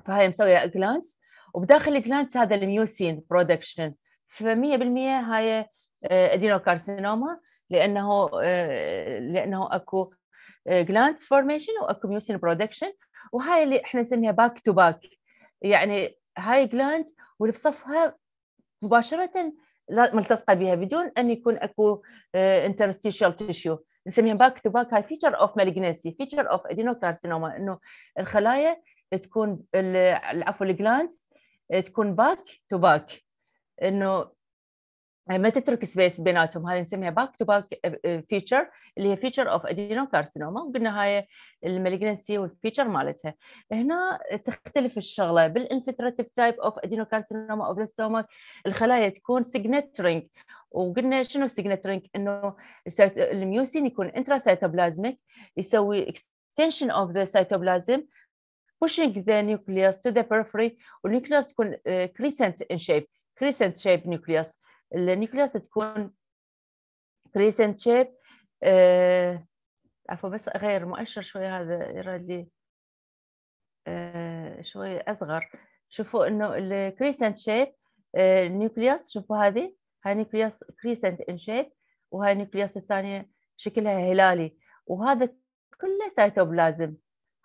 فهي مسويه جلانس وبداخل الجلانس هذا الميوسين برودكشن ف 100% هاي ادينوكارسينوما آه، لانه آه، لانه اكو جلانس آه، فورميشن واكو ميوسين برودكشن وهاي اللي احنا نسميها باك تو باك يعني هاي جلاند واللي بصفها مباشره ملتصقه بها بدون ان يكون اكو انترستيشال تيشيو نسميها باك تو باك هاي فيتشر اوف مالجنسي فيتشر اوف ادينوكارسينوما انه الخلايا تكون عفوا الجلاندز آه، تكون باك تو باك انه ما تترك سبيس بيناتهم هذه نسميها باك تو باك فيتشر اللي هي فيتشر اوف ادينو كارسينوما وبالنهايه المالجنسي والفيتشر مالتها هنا تختلف الشغله بالانفلتراتيف تايب اوف ادينو كارسينوما اوف ستومك الخلايا تكون سيجنترينج وقلنا شنو سيجنترينج انه الميوسين يكون انترا سيتوبلازميك يسوي اكستنشن اوف ذا سيتوبلازم pushing the nucleus to the periphery والnucleus تكون آه، crescent in shape crescent shape nucleus النيوكليوس تكون crescent shape آه، عفوا بس غير مؤشر شوي هذا يرى لي آه، شوي اصغر شوفوا انه الكريسنت shape النيوكليوس شوفوا هذه هاي nucleus كريسنت ان shape وهاي النيوكليوس الثانيه شكلها هلالي وهذا كله سايتوبلازم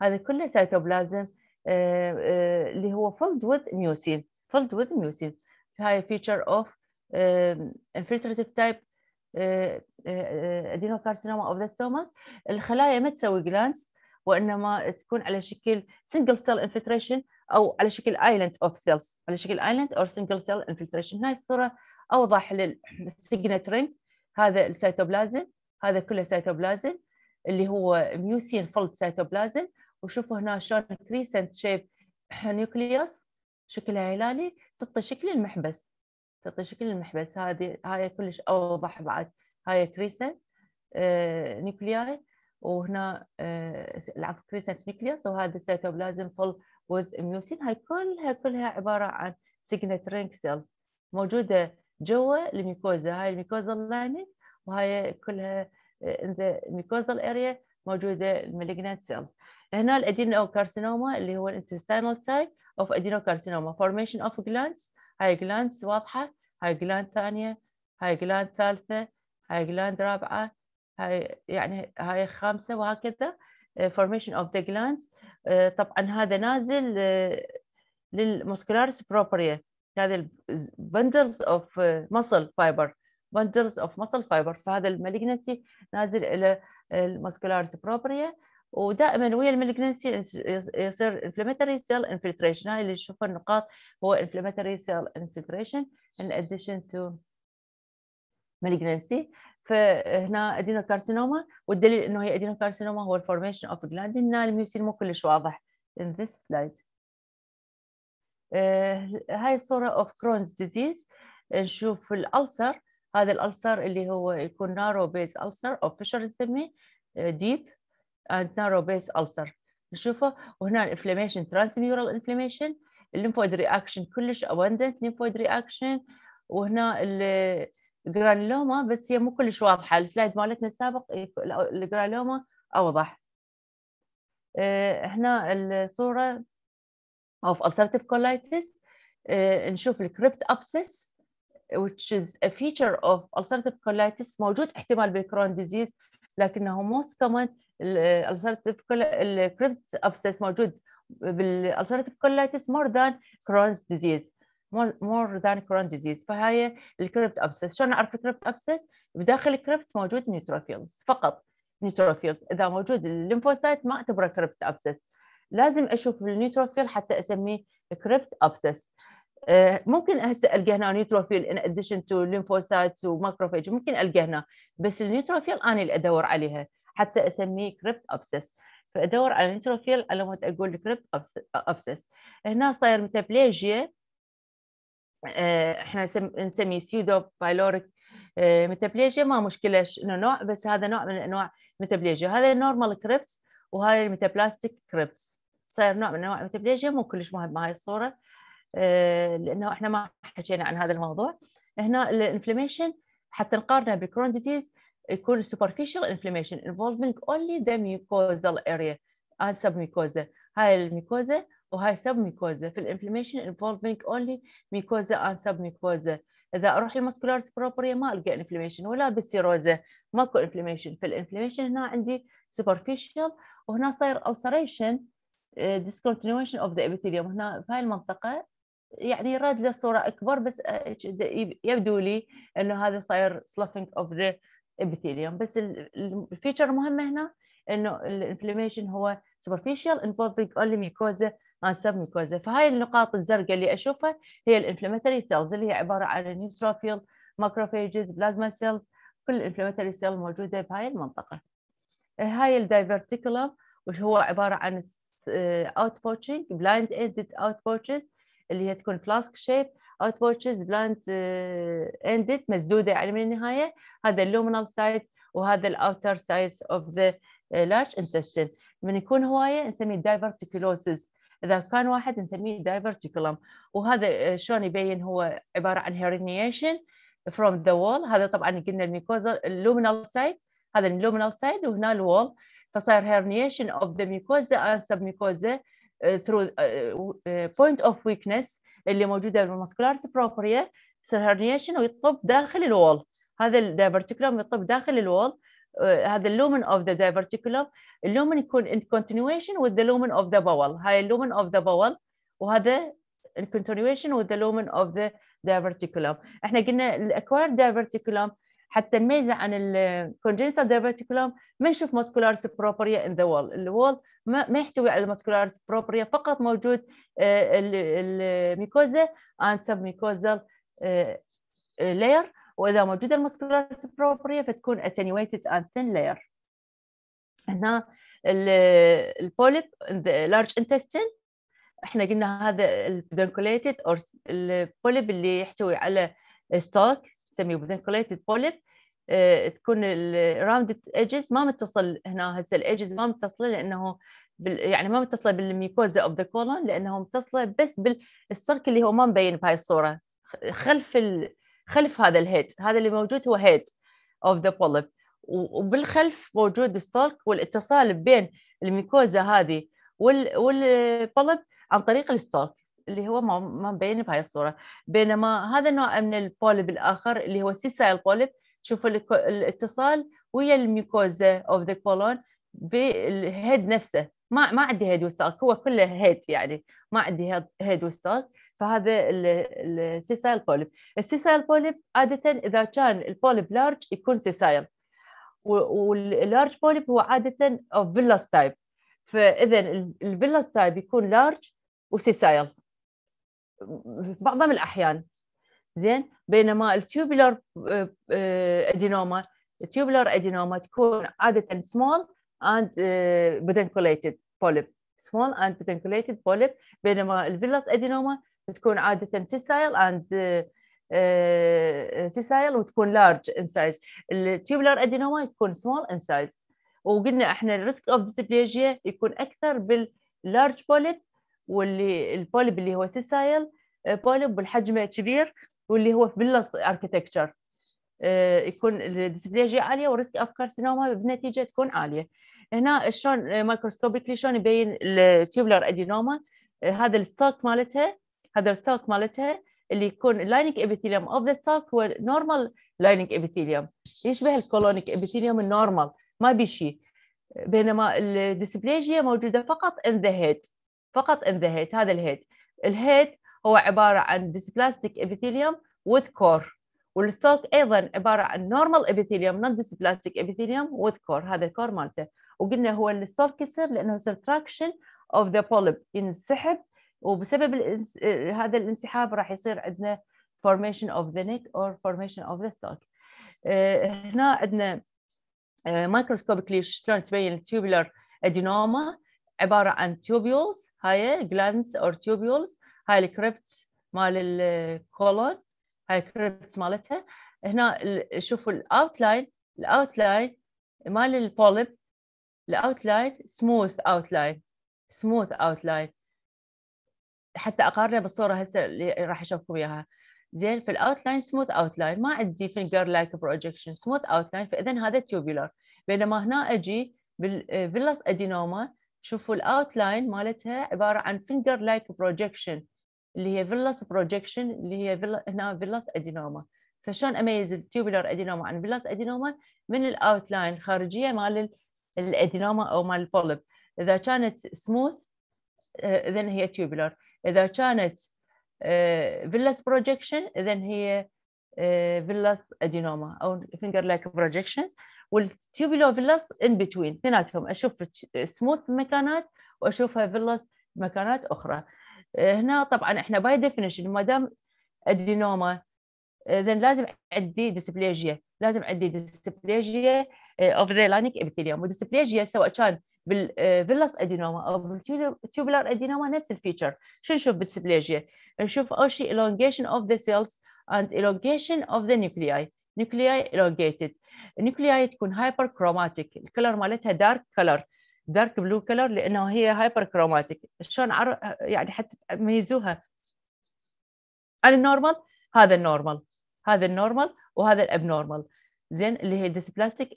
هذا كله سيتوبلازم آه، آه، اللي هو filled with ميوسين filled with ميوسين هاي فيتشر اوف انفلتراتيف تايب ادينوكارسينوما اوف ذا ستومك الخلايا ما تسوي جلانس وانما تكون على شكل سنجل سيل انفلتريشن او على شكل ايلاند اوف سيلز على شكل ايلاند او سنجل سيل انفلتريشن هاي الصوره اوضح للسيجنترين هذا السيتوبلازم هذا كله سيتوبلازم اللي هو ميوسين فولد سيتوبلازم وشوفوا هنا شلون كريسنت شيب نيوكليوس شكلها هلالي تعطي شكل المحبس تعطي شكل المحبس هذه هاي كلش اوضح بعد هاي كريسنت آه، نيوكلياي وهنا آه العفو كريسنت نيوكليوس وهذا السيتوبلازم فول وذ ميوسين هاي كلها كلها عباره عن رينك سيلز موجوده جوا الميكوزا هاي الميكوزا لايننج وهاي كلها ان ذا mucosal area موجوده المالجنت سيلز هنا الادينو كارسينوما اللي هو الانتستينال تايب اوف ادينو كارسينوما فورميشن اوف جلاندز هاي جلاندز واضحه هاي جلاند ثانيه هاي جلاند ثالثه هاي جلاند رابعه هاي يعني هاي خامسه وهكذا فورميشن اوف ذا جلاندز طبعا هذا نازل uh, للمسكولارس بروبريا هذا البندلز اوف مسل فايبر بندلز اوف مسل فايبر فهذا المالجنسي نازل الى الماسكولار بروبريا ودائما ويا المالجنسي يصير انفلاماتوري سيل انفلتريشن هاي اللي نشوفها النقاط هو انفلاماتوري سيل انفلتريشن in addition to مالجنسي فهنا ادينوكارسينوما والدليل انه هي ادينوكارسينوما هو الفورميشن اوف جلاند هنا الميوسين مو كلش واضح in this slide آه، هاي الصورة of Crohn's disease نشوف الألسر هذا الألسر اللي هو يكون نارو بيز ألسر أو فشر نسميه ديب اند نارو بيز ألسر نشوفه وهنا الانفلاميشن ترانسميورال انفلاميشن الليمفويد رياكشن كلش ابندنت ليمفويد رياكشن وهنا الجرانيلوما بس هي مو كلش واضحه السلايد مالتنا السابق الجرانيلوما اوضح آه، هنا الصوره اوف السرتيف كولايتس نشوف الكريبت ابسس which is a feature of ulcerative colitis موجود احتمال بالكرون ديزيز لكنه most common ulcerative colitis abscess موجود بالالترناتيف more مور ذان disease ديزيز مور ذان كرون ديزيز فهي الكريبت ابسس شلون نعرف الكريبت ابسس بداخل الكريبت موجود نيتروفيلز فقط نيتروفيلز اذا موجود الليمفوسايت ما اعتبره كريبت ابسس لازم اشوف النيتروفيل حتى اسميه كريبت ابسس آه، ممكن هسه القى هنا نيوتروفيل ان اديشن تو ليمفوسايتس وماكروفاج ممكن القى هنا بس النيوتروفيل انا اللي ادور عليها حتى اسميه كريبت ابسس فادور على النيوتروفيل على مود اقول كريبت ابسس هنا صاير متابليجيا آه، احنا نسميه سيودو بايلوريك آه، متابليجيا ما مشكله انه نوع بس هذا نوع من انواع متابليجيا هذا النورمال كريبت وهاي الميتابلاستيك كريبتس صاير نوع من انواع الميتابليجيا مو كلش مهم هاي الصوره آه، لانه احنا ما حكينا عن هذا الموضوع هنا الانفلاميشن حتى نقارنه بالكرون ديزيز يكون سوبرفيشال انفلاميشن inflammation اونلي ذا ميكوزال اريا area سب ميكوزا هاي الميكوزا وهاي ميكوزا في الانفلاميشن اونلي ميكوزا ان سب ميكوزا اذا اروح للماسكولارس بروبريا ما القى انفلاميشن ولا بالسيروزا ماكو انفلاميشن الانفلاميشن هنا عندي سوبرفيشال وهنا صاير السريشن آه، discontinuation of the epithelium هنا في هاي المنطقه يعني راد له صوره اكبر بس آه، يبدو لي انه هذا صاير سلفنج اوف ذا ابيثيليوم بس الفيتشر المهمه هنا انه الانفلاميشن هو superficial involving only mucosa and submucosa فهاي النقاط الزرقاء اللي اشوفها هي الانفلاماتوري سيلز اللي هي عباره عن نيوتروفيل ماكروفاجز بلازما سيلز كل الانفلاماتوري سيل موجوده بهاي المنطقه هاي الدايفرتيكولوم وش هو عباره عن اوت بوتشنج بلايند اندد اوت بوتشز اللي هي تكون فلاسك شيب اوت بورتشز بلانت اندت مسدوده يعني من النهايه هذا اللومينال سايت وهذا الاوتر سايت اوف ذا لارج انتستين من يكون هوايه نسميه دايفرتيكولوسيس اذا كان واحد نسميه دايفرتيكولم وهذا آه، شلون يبين هو عباره عن هيرنيشن فروم ذا وول هذا طبعا قلنا الميكوزا اللومينال سايد هذا اللومينال سايد وهنا الوول فصار هيرنيشن اوف ذا ميكوزا اند سب ميكوزا through point of weakness اللي موجوده بالمسكولارس بروبريا هرنيشن ويطب داخل الوول هذا الدايفرتيكولم يطب داخل الوول هذا اللومن of the diverticulum اللومن يكون in continuation with the lumen of the bowel هاي اللومن of the bowel وهذا in continuation with the lumen of the diverticulum احنا قلنا الاكوار diverticulum حتى نميزه عن الكونجنتال diverticulum ما نشوف ماسكولارس بروبريا ان ذا وول الوول ما يحتوي على الماسكولارس بروبريا فقط موجود الميكوزا اند سب ميكوزال لاير واذا موجوده الماسكولارس بروبريا فتكون attenuated and thin layer هنا البوليب لارج انتستين احنا قلنا هذا البدنكوليتد اور البوليب اللي يحتوي على ستوك بنسميه وبنكليتد بوليب تكون الراوندد ايدجز ما متصل هنا هسه الايدجز ما متصله لانه بال يعني ما متصله بالميكوزا اوف ذا كولون لانه متصله بس بالسيركل اللي هو ما مبين بهاي الصوره خلف ال... خلف هذا الهيد هذا اللي موجود هو هيد اوف ذا بوليب وبالخلف موجود ستولك والاتصال بين الميكوزا هذه وال... والبوليب عن طريق الستالك اللي هو ما مبين بهاي الصوره بينما هذا النوع من البوليب الاخر اللي هو سيسايل بوليب شوفوا الاتصال ويا الميكوزا اوف ذا كولون بالهيد نفسه ما ما عندي هيد وستالك هو كله هيد يعني ما عندي هيد وستالك فهذا السيسايل بوليب السيسايل بوليب عاده اذا كان البوليب لارج يكون سيسايل واللارج بوليب هو عاده اوف فيلاس تايب فاذا الفيلاس تايب يكون لارج وسيسايل في معظم الاحيان زين بينما التيوبولار آه، آه، ادينوما التيوبولار ادينوما تكون عاده سمول اند بدنكوليتد بوليب سمول اند بدنكوليتد بوليب بينما الفيلاس ادينوما تكون عاده سيسايل اند سيسايل وتكون لارج ان سايز التيوبولار ادينوما يكون سمول ان سايز وقلنا احنا الريسك اوف ديسبليجيا يكون اكثر باللارج بوليب واللي البوليب اللي هو سيسايل آه، بوليب بالحجم كبير واللي هو في بلس اركتكتشر يكون الديسبلاجيا عاليه وريسك اوف كارسينوما بالنتيجه تكون عاليه هنا شلون مايكروسكوبيكلي شلون يبين التيوبلر ادينوما آه، هذا الستوك مالتها هذا الستوك مالتها اللي يكون اللاينك ابيثيليوم اوف ذا ستوك هو نورمال لاينك ابيثيليوم يشبه الكولونيك ابيثيليوم النورمال ما بي شيء بينما الديسبليجيا موجوده فقط ان ذا هيد فقط in the head هذا الهيد الهيد هو عبارة عن dysplastic epithelium with core والستوك ايضا عباره عن نورمال epithelium نون dysplastic epithelium وذ كور هذا الكور مالته وقلنا هو الستوك كسر لانه سبتراكشن اوف ذا بوليب ينسحب وبسبب الانس... هذا الانسحاب راح يصير عندنا formation of the neck or formation of the stalk آه، هنا عندنا مايكروسكوبيكلي آه، شلون تبين التيوبولار ادينوما عباره عن تيوبيولز هاي glands اور تيوبيولز هاي الكريبت مال الكولون هاي الكريبت مالتها هنا شوفوا الاوتلاين الاوتلاين مال البوليب الاوتلاين سموث اوتلاين سموث اوتلاين حتى اقارنه بالصوره هسه اللي راح اشوفكم اياها زين في الاوتلاين سموث اوتلاين ما عندي فينجر لايك بروجكشن سموث اوتلاين فاذا هذا tubular بينما هنا اجي بالفيلاس ادينوما آه، شوفوا الاوتلاين مالتها عباره عن فينجر لايك بروجكشن اللي هي فيلاس بروجكشن اللي هي فيلا هنا فيلاس ادينوما فشلون اميز التيوبولار ادينوما عن فيلاس ادينوما من الاوتلاين الخارجيه مال الادينوما او مال البولب اذا كانت سموث اذا هي تيوبولار اذا كانت فيلاس بروجكشن اذا هي فيلاس آه، ادينوما او فينجر لايك بروجكشنز والتيوبيلو فيلاس ان بتوين اثنيناتهم اشوف سموث مكانات واشوفها فيلاس مكانات اخرى آه، هنا طبعا احنا باي ديفينيشن ما دام ادينوما اذا آه، لازم عندي ديسبليجيا لازم عندي ديسبليجيا اوف ذا لانك ابيثيليوم والديسبليجيا سواء كان بالفيلاس ادينوما او بالتيوبلار ادينوما نفس الفيتشر شو نشوف بالديسبليجيا نشوف اول شيء الونجيشن اوف ذا سيلز and elongation of the nuclei nuclei elongated nuclei تكون hyperchromatic الكلر مالتها دارك color. دارك بلو color لانه هي hyperchromatic. شلون يعني حتى تميزوها عن النورمال هذا النورمال هذا النورمال وهذا الابنورمال زين اللي هي ديسبلاستيك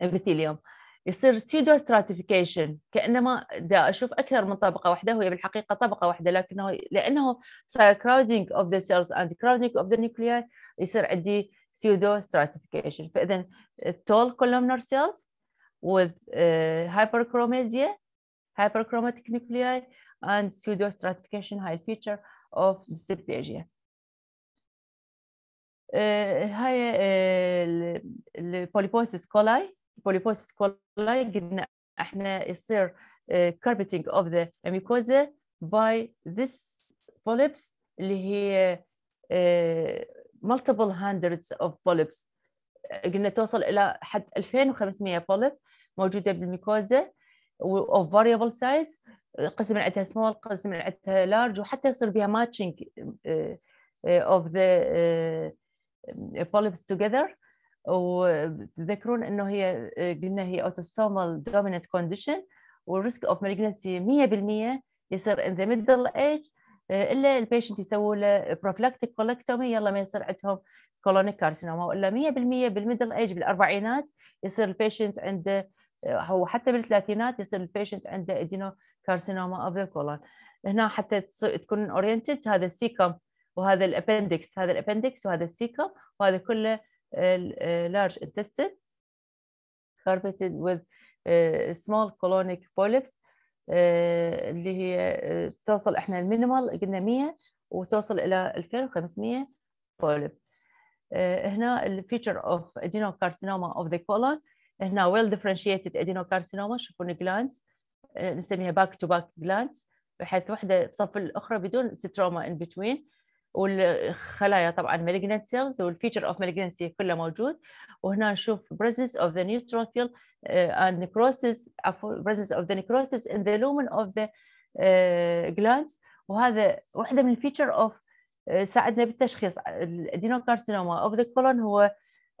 ابيثيليوم آه، يصير سيدو ستراتيفيكيشن كانما دا اشوف اكثر من طبقه واحده وهي بالحقيقه طبقه واحده لكنه لانه صار كراودنج اوف ذا سيلز اند كراودنج اوف ذا نيوكلياي يصير عندي سيودو ستراتيفيكيشن فاذا التول كولومنر سيلز وذ هايبر uh, هايبر كروماتيك nuclei اند pseudo ستراتيفيكيشن آه، هاي الفيتشر اوف dysphagia هاي البوليبوسيس كولاي polyposis coli قلنا احنا يصير carpeting of the mucosa by this polyps اللي هي multiple hundreds of polyps قلنا توصل الى حد 2500 polyp موجوده بالميكوزا of variable size قسم من عندها small قسم من عندها large وحتى يصير بها matching of the polyps together وتذكرون انه هي قلنا هي اوتوسومال دومينت كونديشن والريسك اوف مالجنسي 100% يصير ان ذا ميدل ايج الا البيشنت يسووا له بروفلاكتيك كولكتومي يلا ما يصير عندهم كولونيك كارسينوما والا 100% بالميدل ايج بالاربعينات يصير البيشنت عنده او حتى بالثلاثينات يصير البيشنت عنده ادينو كارسينوما اوف ذا كولون هنا حتى تكون اورينتد هذا السيكم وهذا الابندكس هذا الابندكس وهذا السيكم وهذا كله آه، large intestine carpeted with آه، small colonic polyps آه، اللي هي توصل احنا المينيمال قلنا 100 وتوصل الى 2500 بوليب هنا الفيتشر اوف adenocarcinoma اوف ذا colon هنا ويل differentiated adenocarcinoma شوفون جلانس نسميها باك تو باك جلانس بحيث واحده تصف الاخرى بدون ستروما ان بتوين والخلايا طبعا malignant cells والفيتشر اوف malignancy كله موجود وهنا نشوف presence of the neutrophil uh, and necrosis presence of the necrosis in the lumen of the uh, glands وهذا واحده من الفيتشر اوف uh, ساعدنا بالتشخيص الادينوكارسينوما اوف ذا كولون هو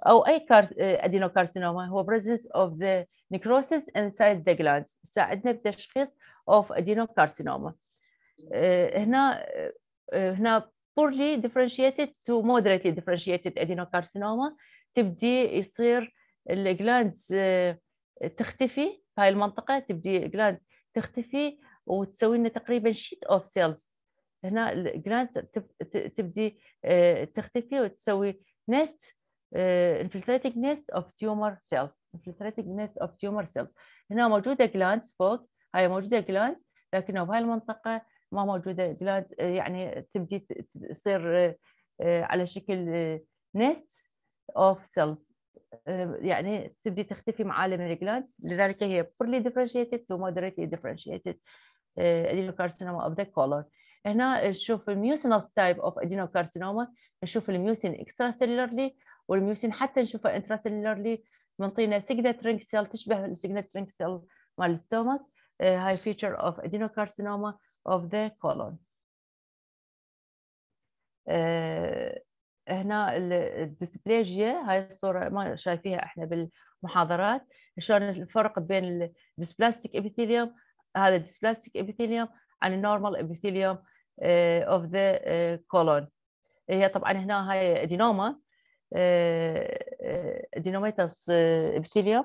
او اي ادينوكارسينوما هو presence of the necrosis inside the glands ساعدنا بتشخيص of adenocarcinoma هنا هنا poorly differentiated to moderately differentiated adenocarcinoma تبدي يصير glands تختفي في هاي المنطقه تبدي الجلاند تختفي وتسوي لنا تقريبا شيت اوف سيلز هنا الجلاند تبدي تختفي وتسوي نست infiltrating nest of tumor cells infiltrating nest of tumor cells هنا موجوده glands فوق هاي موجوده glands لكنه بهاي المنطقه ما موجوده جلاد آه، يعني تبدي تصير آه، على شكل نست اوف سيلز يعني تبدي تختفي معالم الجلاند لذلك هي poorly differentiated to moderately differentiated آه، adenocarcinoma of the colon هنا نشوف الميوسينال تايب اوف adenocarcinoma نشوف الميوسين extracellularly والميوسين حتى نشوفه intracellularly منطينا signature cell تشبه السيجنت رينج سيل مال الستومك هاي فيتشر اوف adenocarcinoma of the colon هنا الديسبليجيا هاي الصورة ما شايفيها احنا بالمحاضرات شلون الفرق بين الديسبلاستيك ابيثيليوم هذا الديسبلاستيك ابيثيليوم عن النورمال ابيثيليوم اوف ذا كولون هي طبعا هنا هاي ادينوما ادينوميتاس ابيثيليوم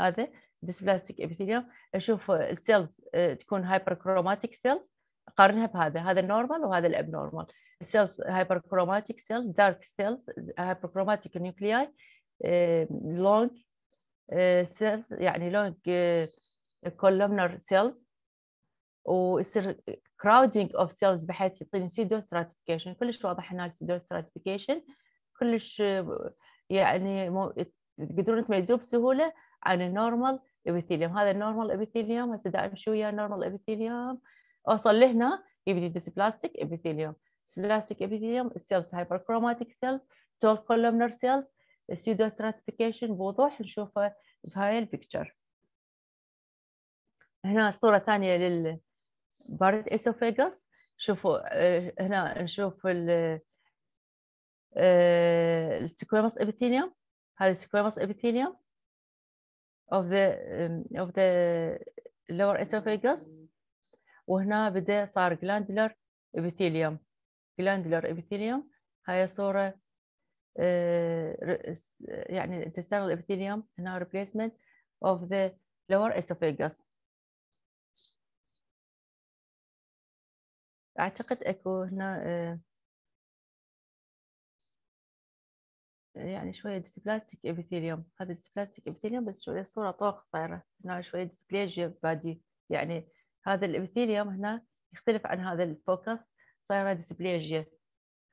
هذا ديسبلاستيك ابيثيليوم اشوف السيلز آه، تكون هايبر كروماتيك سيلز قارنها بهذا هذا النورمال وهذا الاب نورمال السيلز هايبر كروماتيك سيلز دارك سيلز هايبر كروماتيك نيوكلياي لونج سيلز يعني لونج كولومنر سيلز ويصير كراودنج اوف سيلز بحيث يعطيني سيدو ستراتيفيكيشن كلش واضح هنا السيدو ستراتيفيكيشن كلش آه، يعني تقدرون تميزوه بسهوله عن النورمال ابيثيليوم هذا النورمال ابيثيليوم هسه دا امشي وياه نورمال ابيثيليوم اوصل لهنا يبدي ديسبلاستيك ابيثيليوم ديسبلاستيك ابيثيليوم سيلز هايبر كروماتيك سيلز تول كولومنر سيلز سيودو ستراتيفيكيشن بوضوح نشوفه بهاي البيكتشر هنا صورة ثانية للبارد اسوفيجوس شوفوا آه، هنا نشوف ال آه، السكويموس ابيثيليوم هذا السكويموس ابيثيليوم of the um, of the lower esophagus وهنا بدا صار glandular epithelium glandular epithelium هاي صورة يعني intestinal epithelium هنا replacement of the lower esophagus أعتقد أكو هنا يعني شوية ديسبلاستيك ابيثيليوم هذا ديسبلاستيك ابيثيليوم بس شوية صورة طوق صايرة هنا شوية ديسبليجيا بادي يعني هذا الابيثيليوم هنا يختلف عن هذا الفوكس صايرة ديسبليجيا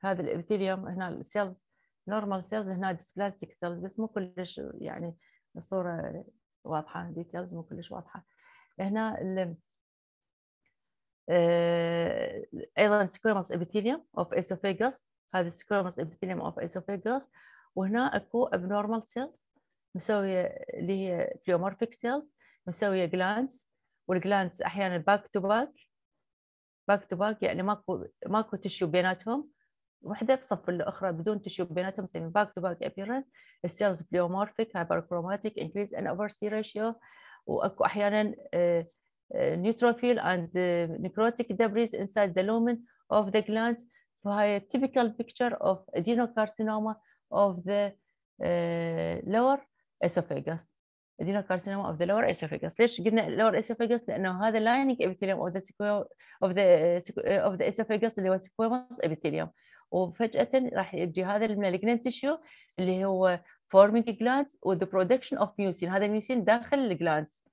هذا الابيثيليوم هنا السيلز نورمال سيلز هنا ديسبلاستيك سيلز بس مو كلش يعني الصورة واضحة ديتيلز مو كلش واضحة هنا ال آه، ايضا سكويموس ابيثيليوم اوف اسوفيجاس هذا سكويموس ابيثيليوم اوف اسوفيجاس وهنا اكو ابنورمال سيلز مسويه اللي هي بليومورفيك سيلز مسويه جلانس والجلانس احيانا باك تو باك باك تو باك يعني ماكو ماكو تشيو بيناتهم وحده بصف الاخرى بدون تشيو بيناتهم نسميه باك تو باك ابيرنس السيلز بليومورفيك هايبركروماتيك انكريز ان اوفر سي ريشيو واكو احيانا نيوتروفيل اند نيكروتيك دبريز انسايد ذا لومن اوف ذا جلانس فهاي typical picture of adenocarcinoma of the lower esophagus adenocarcinoma of the lower esophagus ليش قلنا lower esophagus لانه هذا lining epithelium of the of the of the esophagus اللي هو squamous epithelium وفجاه راح يجي هذا المالجنت تشيو اللي هو forming glands with the production of mucin هذا الميوسين داخل الجلاندز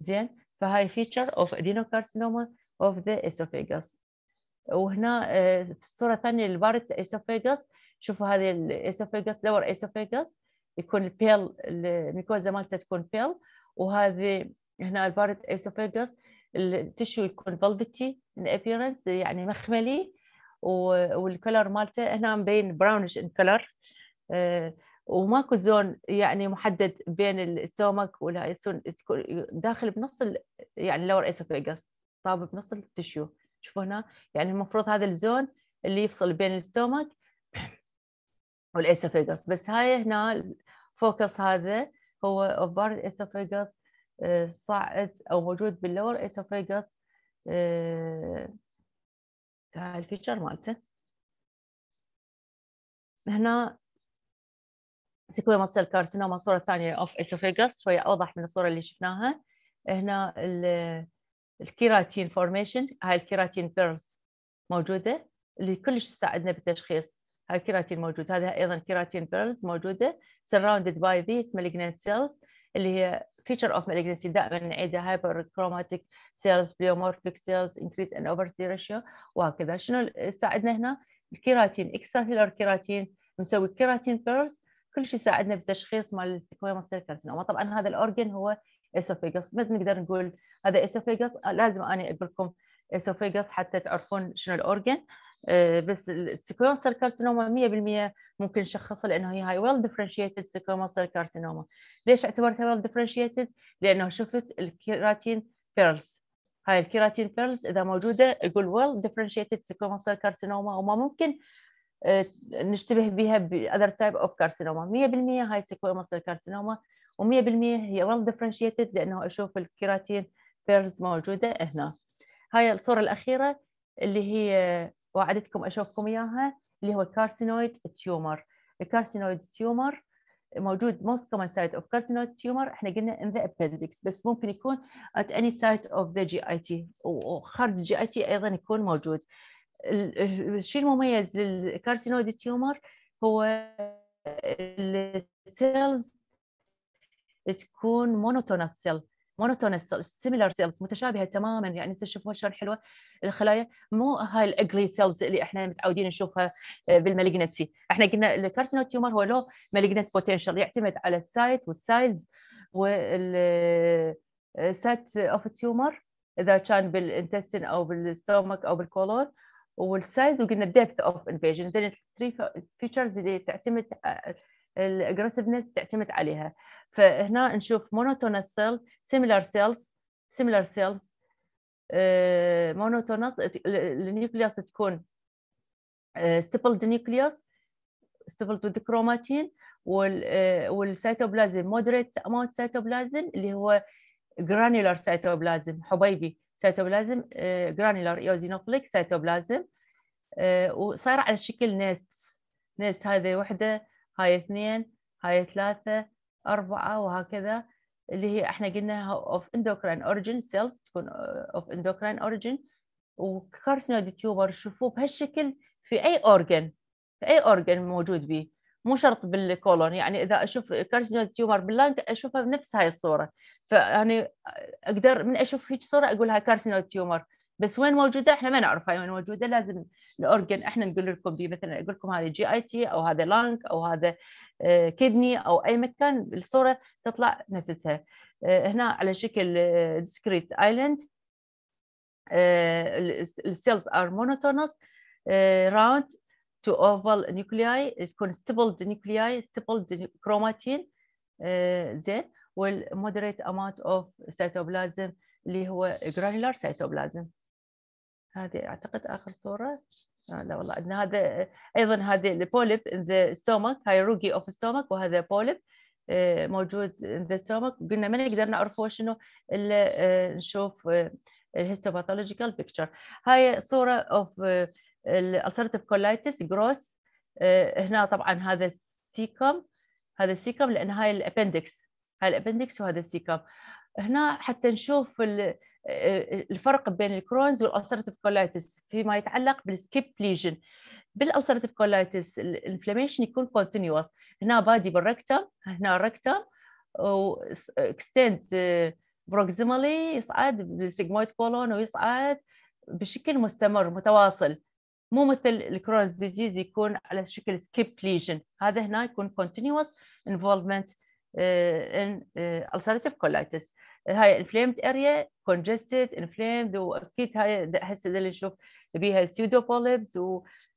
زين فهاي feature of adenocarcinoma of the esophagus وهنا الصوره الثانيه للبارت esophagus شوفوا هذه الاسوفيجس لور اسوفيجس يكون البيل الميكوزا مالته تكون بيل وهذه هنا البارد اسوفيجس التشو يكون فلفتي ابيرنس يعني مخملي والكلر مالته هنا مبين براونش ان كلر وماكو زون يعني محدد بين الستومك والهايسون داخل بنص يعني لور اسوفيجس طاب بنص التشو شوفوا هنا يعني المفروض هذا الزون اللي يفصل بين الاستومك والاسوفيجس بس هاي هنا الفوكس هذا هو اوفر بارد صاعد او موجود باللور اسوفيجس آه، هاي الفيتشر مالته هنا سيكويما مصر الكارسينوما الصوره الثانيه اوف اسوفيجس شويه اوضح من الصوره اللي شفناها هنا الكيراتين فورميشن هاي الكيراتين بيرلز موجوده اللي كلش تساعدنا بالتشخيص هاي الكيراتين موجود هذا ايضا كيراتين بيرلز موجوده surrounded by these malignant cells اللي هي feature of malignancy دائما نعيدها hyperchromatic cells pleomorphic cells increase اوفر سي ratio وهكذا شنو ساعدنا هنا الكيراتين اكسترا هيلر كيراتين مسوي كيراتين بيرلز كل شيء ساعدنا بتشخيص مال السكويما سيل كارسينوما طبعا هذا الاورجن هو اسوفيجس ما نقدر نقول هذا اسوفيجس لازم انا اقول لكم اسوفيجس حتى تعرفون شنو الاورجن آه، بس السكويمال سيل كارسينوما 100% ممكن نشخصها لانه هي هاي ويل ديفرنشيتد سكويمال سيل كارسينوما ليش اعتبرتها ويل ديفرنشيتد لانه شفت الكيراتين بيرلز هاي الكيراتين بيرلز اذا موجوده يقول ويل ديفرنشيتد سكويمال سيل كارسينوما وما ممكن آه، نشتبه بها باذر تايب اوف كارسينوما 100% هاي سكويمال سيل كارسينوما و100% هي ويل ديفرنشيتد لانه اشوف الكيراتين بيرلز موجوده هنا هاي الصوره الاخيره اللي هي وعدتكم اشوفكم اياها اللي هو كارسينويد تيومر الكارسينويد تيومر موجود most common site of carcinoid tumor احنا قلنا in the appendix بس ممكن يكون at any site of the GIT وخارج GIT ايضا يكون موجود الشيء المميز للكارسينويد تيومر هو السيلز تكون مونوتونال سيل مونوتونس سيميلر سيلز متشابهه تماما يعني تشوفون شلون حلوه الخلايا مو هاي الاجلي سيلز اللي احنا متعودين نشوفها آه، بالمالجنسي احنا قلنا الكارسينو تيومر هو لو مالجنت بوتنشال يعتمد على السايت والسايز والسايت اوف تيومر اذا كان بالانتستين او بالستومك او بالكولون والسايز وقلنا الديبث اوف انفيجن ذي الثري فيتشرز اللي تعتمد آه، الاجريسفنس تعتمد عليها فهنا نشوف مونوتونس سيل سيميلار سيلز سيميلار سيلز مونوتونس النيوكليوس تكون ستيبلد نيوكليوس ستيبلد وذ كروماتين والسيتوبلازم مودريت اماونت سيتوبلازم اللي هو جرانيولار سيتوبلازم حبيبي سيتوبلازم جرانيولار ايوزينوفليك سيتوبلازم وصاير على شكل نيست نيست هذه وحده هاي اثنين هاي ثلاثة أربعة وهكذا اللي هي احنا قلناها of endocrine origin cells تكون of endocrine origin وكارسينود تيوبر شوفوه بهالشكل في أي organ في أي organ موجود به مو شرط بالكولون يعني اذا اشوف كارسينود تيومر باللانك اشوفها بنفس هاي الصوره فأني اقدر من اشوف هيك صوره اقول هاي كارسينود تيومر بس وين موجوده احنا ما نعرفها وين موجوده لازم الاورجن احنا نقول لكم دي مثلا اقول لكم هذه جي اي تي او هذا لانك او هذا كدني آه، او اي مكان الصوره تطلع نفسها آه، هنا على شكل ديسكريت ايلاند السيلز ار مونوتونس راوند تو اوفال نيوكلياي تكون ستيبلد نيوكلياي ستيبلد كروماتين زين والمودريت اماونت اوف سيتوبلازم اللي هو جرانيولار سيتوبلازم هذه اعتقد اخر صوره آه لا والله عندنا هذا ايضا هذا البوليب ذا ستومك هاي hierarchy اوف ستومك وهذا بوليب آه، موجود ان ذا ستومك قلنا ما نقدر نعرفه شنو الا آه، نشوف الهيستوباثولوجيكال بيكتشر هاي صوره اوف الالسرتيف كولايتس جروس هنا طبعا هذا السيكم هذا السيكم لان هاي الابندكس هاي الابندكس وهذا السيكم هنا حتى نشوف الفرق بين الكرونز والالسرتيف كولايتس فيما يتعلق بالسكيب ليجن بالالسرتيف كولايتس الانفلاميشن يكون كونتينيوس هنا بادي بالركتم هنا الركتم واكستند بروكسيمالي يصعد بالسيجمويد كولون ويصعد بشكل مستمر متواصل مو مثل الكرونز ديزيز يكون على شكل سكيب ليجن هذا هنا يكون continuous انفولفمنت ان الالسرتيف كولايتس هاي inflamed اريا congested inflamed واكيد هاي هسه اللي نشوف بيها السيودو بوليبس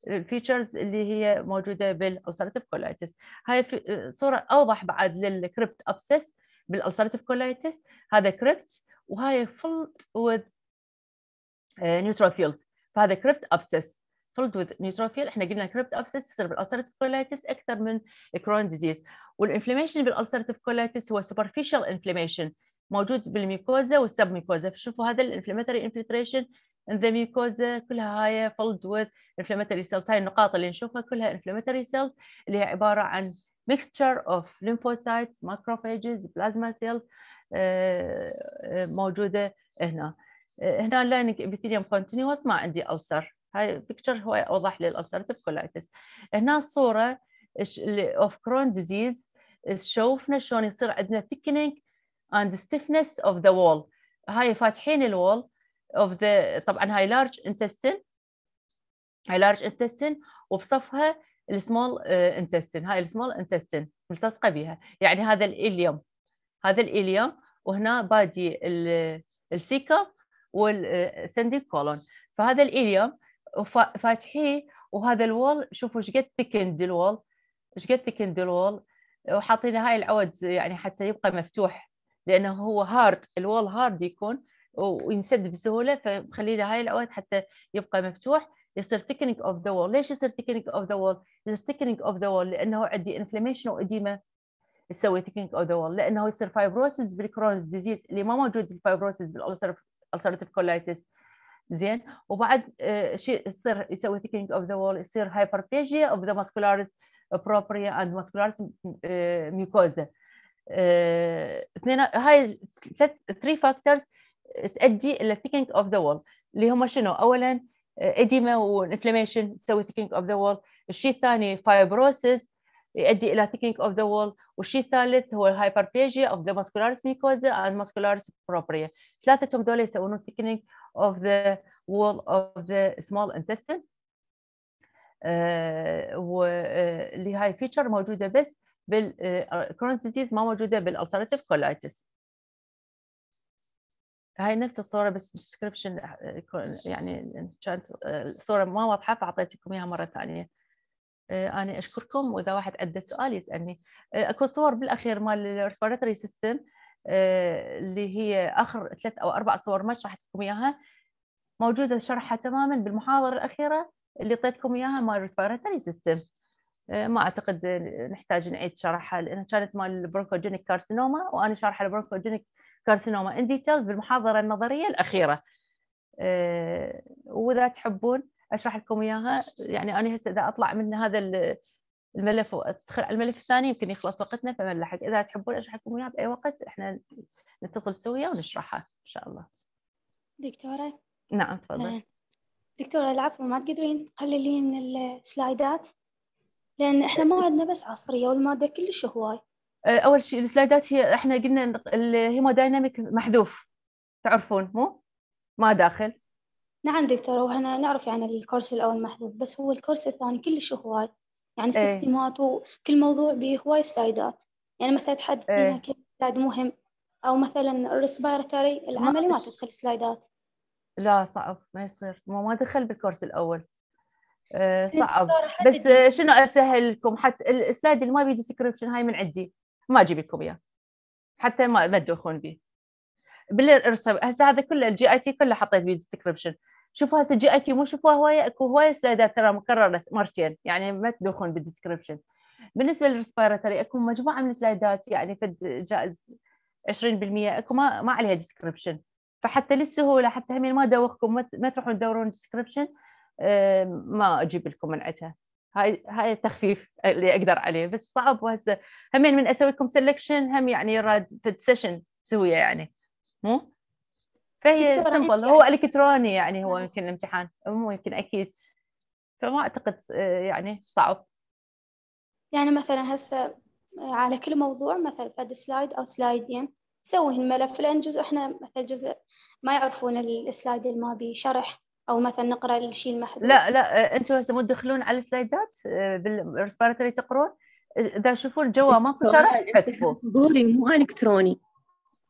والفيتشرز اللي هي موجوده بالالسرتيف كولايتس هاي صوره اوضح بعد للكريبت ابسس بالالسرتيف كولايتس هذا كريبت وهاي فلد وذ نيوتروفيلز فهذا كريبت ابسس فلد وذ نيوتروفيل احنا قلنا كريبت ابسس يصير بالالسرتيف كولايتس اكثر من كرون ديزيز والانفلاميشن بالالسرتيف كولايتس هو سوبرفيشال انفلاميشن موجود بالميكوزا والسب ميكوزا فشوفوا هذا الانفلاماتوري انفلتريشن ان ذا ميكوزا كلها هاي فولد وذ انفلاماتوري سيلز هاي النقاط اللي نشوفها كلها انفلاماتوري سيلز اللي هي عباره عن ميكستشر اوف ليمفوسايتس ماكروفاجز بلازما سيلز موجوده هنا آه، هنا لاينك ابيثيليوم كونتينوس ما عندي ألسر هاي بيكتشر هو اوضح لي الالسر كولايتس هنا الصوره اوف كرون ديزيز شوفنا شلون يصير عندنا ثيكنينج and the stiffness of the wall هاي فاتحين الوول of the طبعا هاي large intestine هاي large intestine وبصفها السمول آه، intestine هاي السمول intestine ملتصقه بها يعني هذا الإليوم هذا الإليوم وهنا بادي السيكم والسندي آه، كولون فهذا الإليوم فاتحيه وهذا الوول شوفوا ايش قد ثكند الوول ايش قد ثكند الوول وحاطين هاي العود يعني حتى يبقى مفتوح لانه هو هارد الوول هارد يكون وينسد بسهوله فخلي له هاي الاوقات حتى يبقى مفتوح يصير ثيكنينج اوف ذا وول ليش يصير ثيكنينج اوف ذا وول يصير ثيكنينج اوف ذا وول لانه عندي انفلاميشن واديمه تسوي ثيكنينج اوف ذا وول لانه يصير فايبروسيس بالكرونز ديزيز اللي ما موجود بالالسر بالالسرتيف كولايتس زين وبعد آه، شيء يصير يسوي ثيكنينج اوف ذا وول يصير هايبرفيجيا اوف ذا ماسكولاريس بروبريا اند ماسكولاريس ميوكوزا آه، اثنين هاي ثلاث 3 فاكتورز تؤدي الى ثيكينج اوف ذا وول اللي هم شنو اولا اديما آه، وانفلاميشن تسوي ثيكينج اوف ذا وول الشيء الثاني فايبروسيس يؤدي الى ثيكينج اوف ذا وول والشيء الثالث هو الهايبربليجيا اوف ذا ماسكولاريس ميكوزا اند ماسكولاريس بروبريا ثلاثتهم دول يسوون ثيكينج اوف ذا وول اوف ذا سمول انتستين واللي هاي فيتشر موجوده بس بالكرونز ديزيز آه، ما موجوده بالالتراتيف كولايتس هاي نفس الصورة بس ديسكربشن آه، يعني كانت الصورة آه، ما واضحة فأعطيتكم إياها مرة ثانية أنا أشكركم وإذا واحد عنده سؤال يسألني أكو صور بالأخير مال الريسبيرتوري سيستم اللي هي آخر ثلاث أو أربع صور ما شرحت لكم إياها موجودة شرحها تماما بالمحاضرة الأخيرة اللي أعطيتكم إياها مال الريسبيرتوري سيستم آه، ما اعتقد نحتاج نعيد شرحها لانها كانت مال البرونكوجينيك كارسينوما وانا شارحه البرونكوجينيك كارسينوما ان ديتيلز بالمحاضره النظريه الاخيره آه، واذا تحبون اشرح لكم اياها يعني انا هسه اذا اطلع من هذا الملف وادخل على الملف الثاني يمكن يخلص وقتنا فما نلحق اذا تحبون اشرح لكم اياها باي وقت احنا نتصل سويا ونشرحها ان شاء الله دكتوره نعم تفضل آه، دكتورة العفو ما تقدرين تقللين من السلايدات لأن إحنا ما عندنا بس عصرية والمادة كلش هواي أه، أول شيء السلايدات هي إحنا قلنا الهيمودايناميك محذوف تعرفون مو؟ ما داخل نعم دكتورة وهنا نعرف يعني الكورس الأول محذوف بس هو الكورس الثاني كلش هواي يعني ايه. سيستمات وكل موضوع به هواي سلايدات يعني مثلا تحدث ايه. كيف سلايد مهم أو مثلا الريسبيرتوري العملي ما, ما تدخل سلايدات لا صعب ما يصير ما ما دخل بالكورس الأول آه، صعب بس شنو اسهل لكم حتى السلايد اللي ما بيه ديسكربشن هاي من عندي ما اجيب لكم اياه حتى ما ما تدوخون به بالارسم هسه هذا كله الجي اي تي كله حطيت بيه ديسكربشن شوفوا هسه الجي اي تي مو شوفوها هوايه اكو هوايه سلايدات ترى مكرره مرتين يعني ما تدوخون بالديسكربشن بالنسبه للريسبيرتري اكو مجموعه من السلايدات يعني فد جائز 20% اكو ما, ما عليها ديسكربشن فحتى للسهوله حتى همين ما ادوخكم ما تروحون تدورون ديسكربشن آه، ما اجيب لكم منعتها هاي هاي التخفيف اللي اقدر عليه بس صعب وهسه همين من اسوي لكم سلكشن هم يعني راد في السيشن تسويه يعني مو فهي سمبل هو الكتروني يعني هو نعم. يمكن الامتحان مو يمكن اكيد فما اعتقد آه، يعني صعب يعني مثلا هسه آه، على كل موضوع مثلا فد سلايد او سلايدين سوي الملف لان جزء احنا مثلا جزء ما يعرفون السلايد اللي ما بيه شرح او مثلا نقرا الشيء المحدود لا لا آه، انتم هسه مو تدخلون على السلايدات آه، بالريسبيراتوري تقرون اذا شوفوا الجو ما شرح فتحوا حضوري مو الكتروني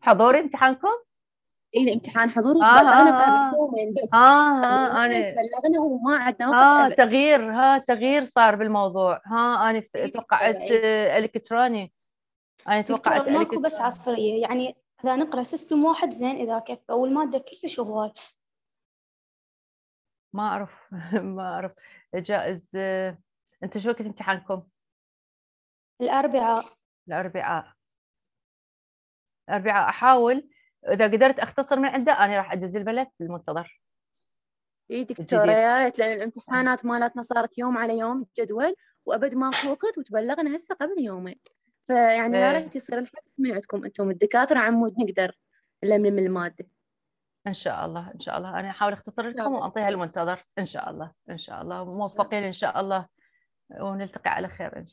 حضوري امتحانكم؟ اي امتحان حضوري آه انا آه، يومين بس اه, آه انا بلغنا وما عدنا اه تغيير ها تغيير صار بالموضوع ها انا إيه، توقعت الكتروني انا توقعت ماكو بس عصريه يعني اذا نقرا سيستم واحد زين اذا كفى والماده كلش هواي ما اعرف ما اعرف جائز انت شو وقت امتحانكم؟ الاربعاء الاربعاء الاربعاء احاول اذا قدرت اختصر من عنده انا راح اجز البلد بالمنتظر اي دكتوره يا ريت لان الامتحانات مالتنا صارت يوم على يوم جدول وابد ما فوقت وتبلغنا هسه قبل يومين فيعني يا إيه. ريت يصير الحدث من عندكم انتم الدكاتره عمود نقدر نلملم الماده ان شاء الله ان شاء الله انا احاول اختصر لكم واعطيها المنتظر ان شاء الله ان شاء الله موفقين ان شاء الله ونلتقي على خير إن شاء الله.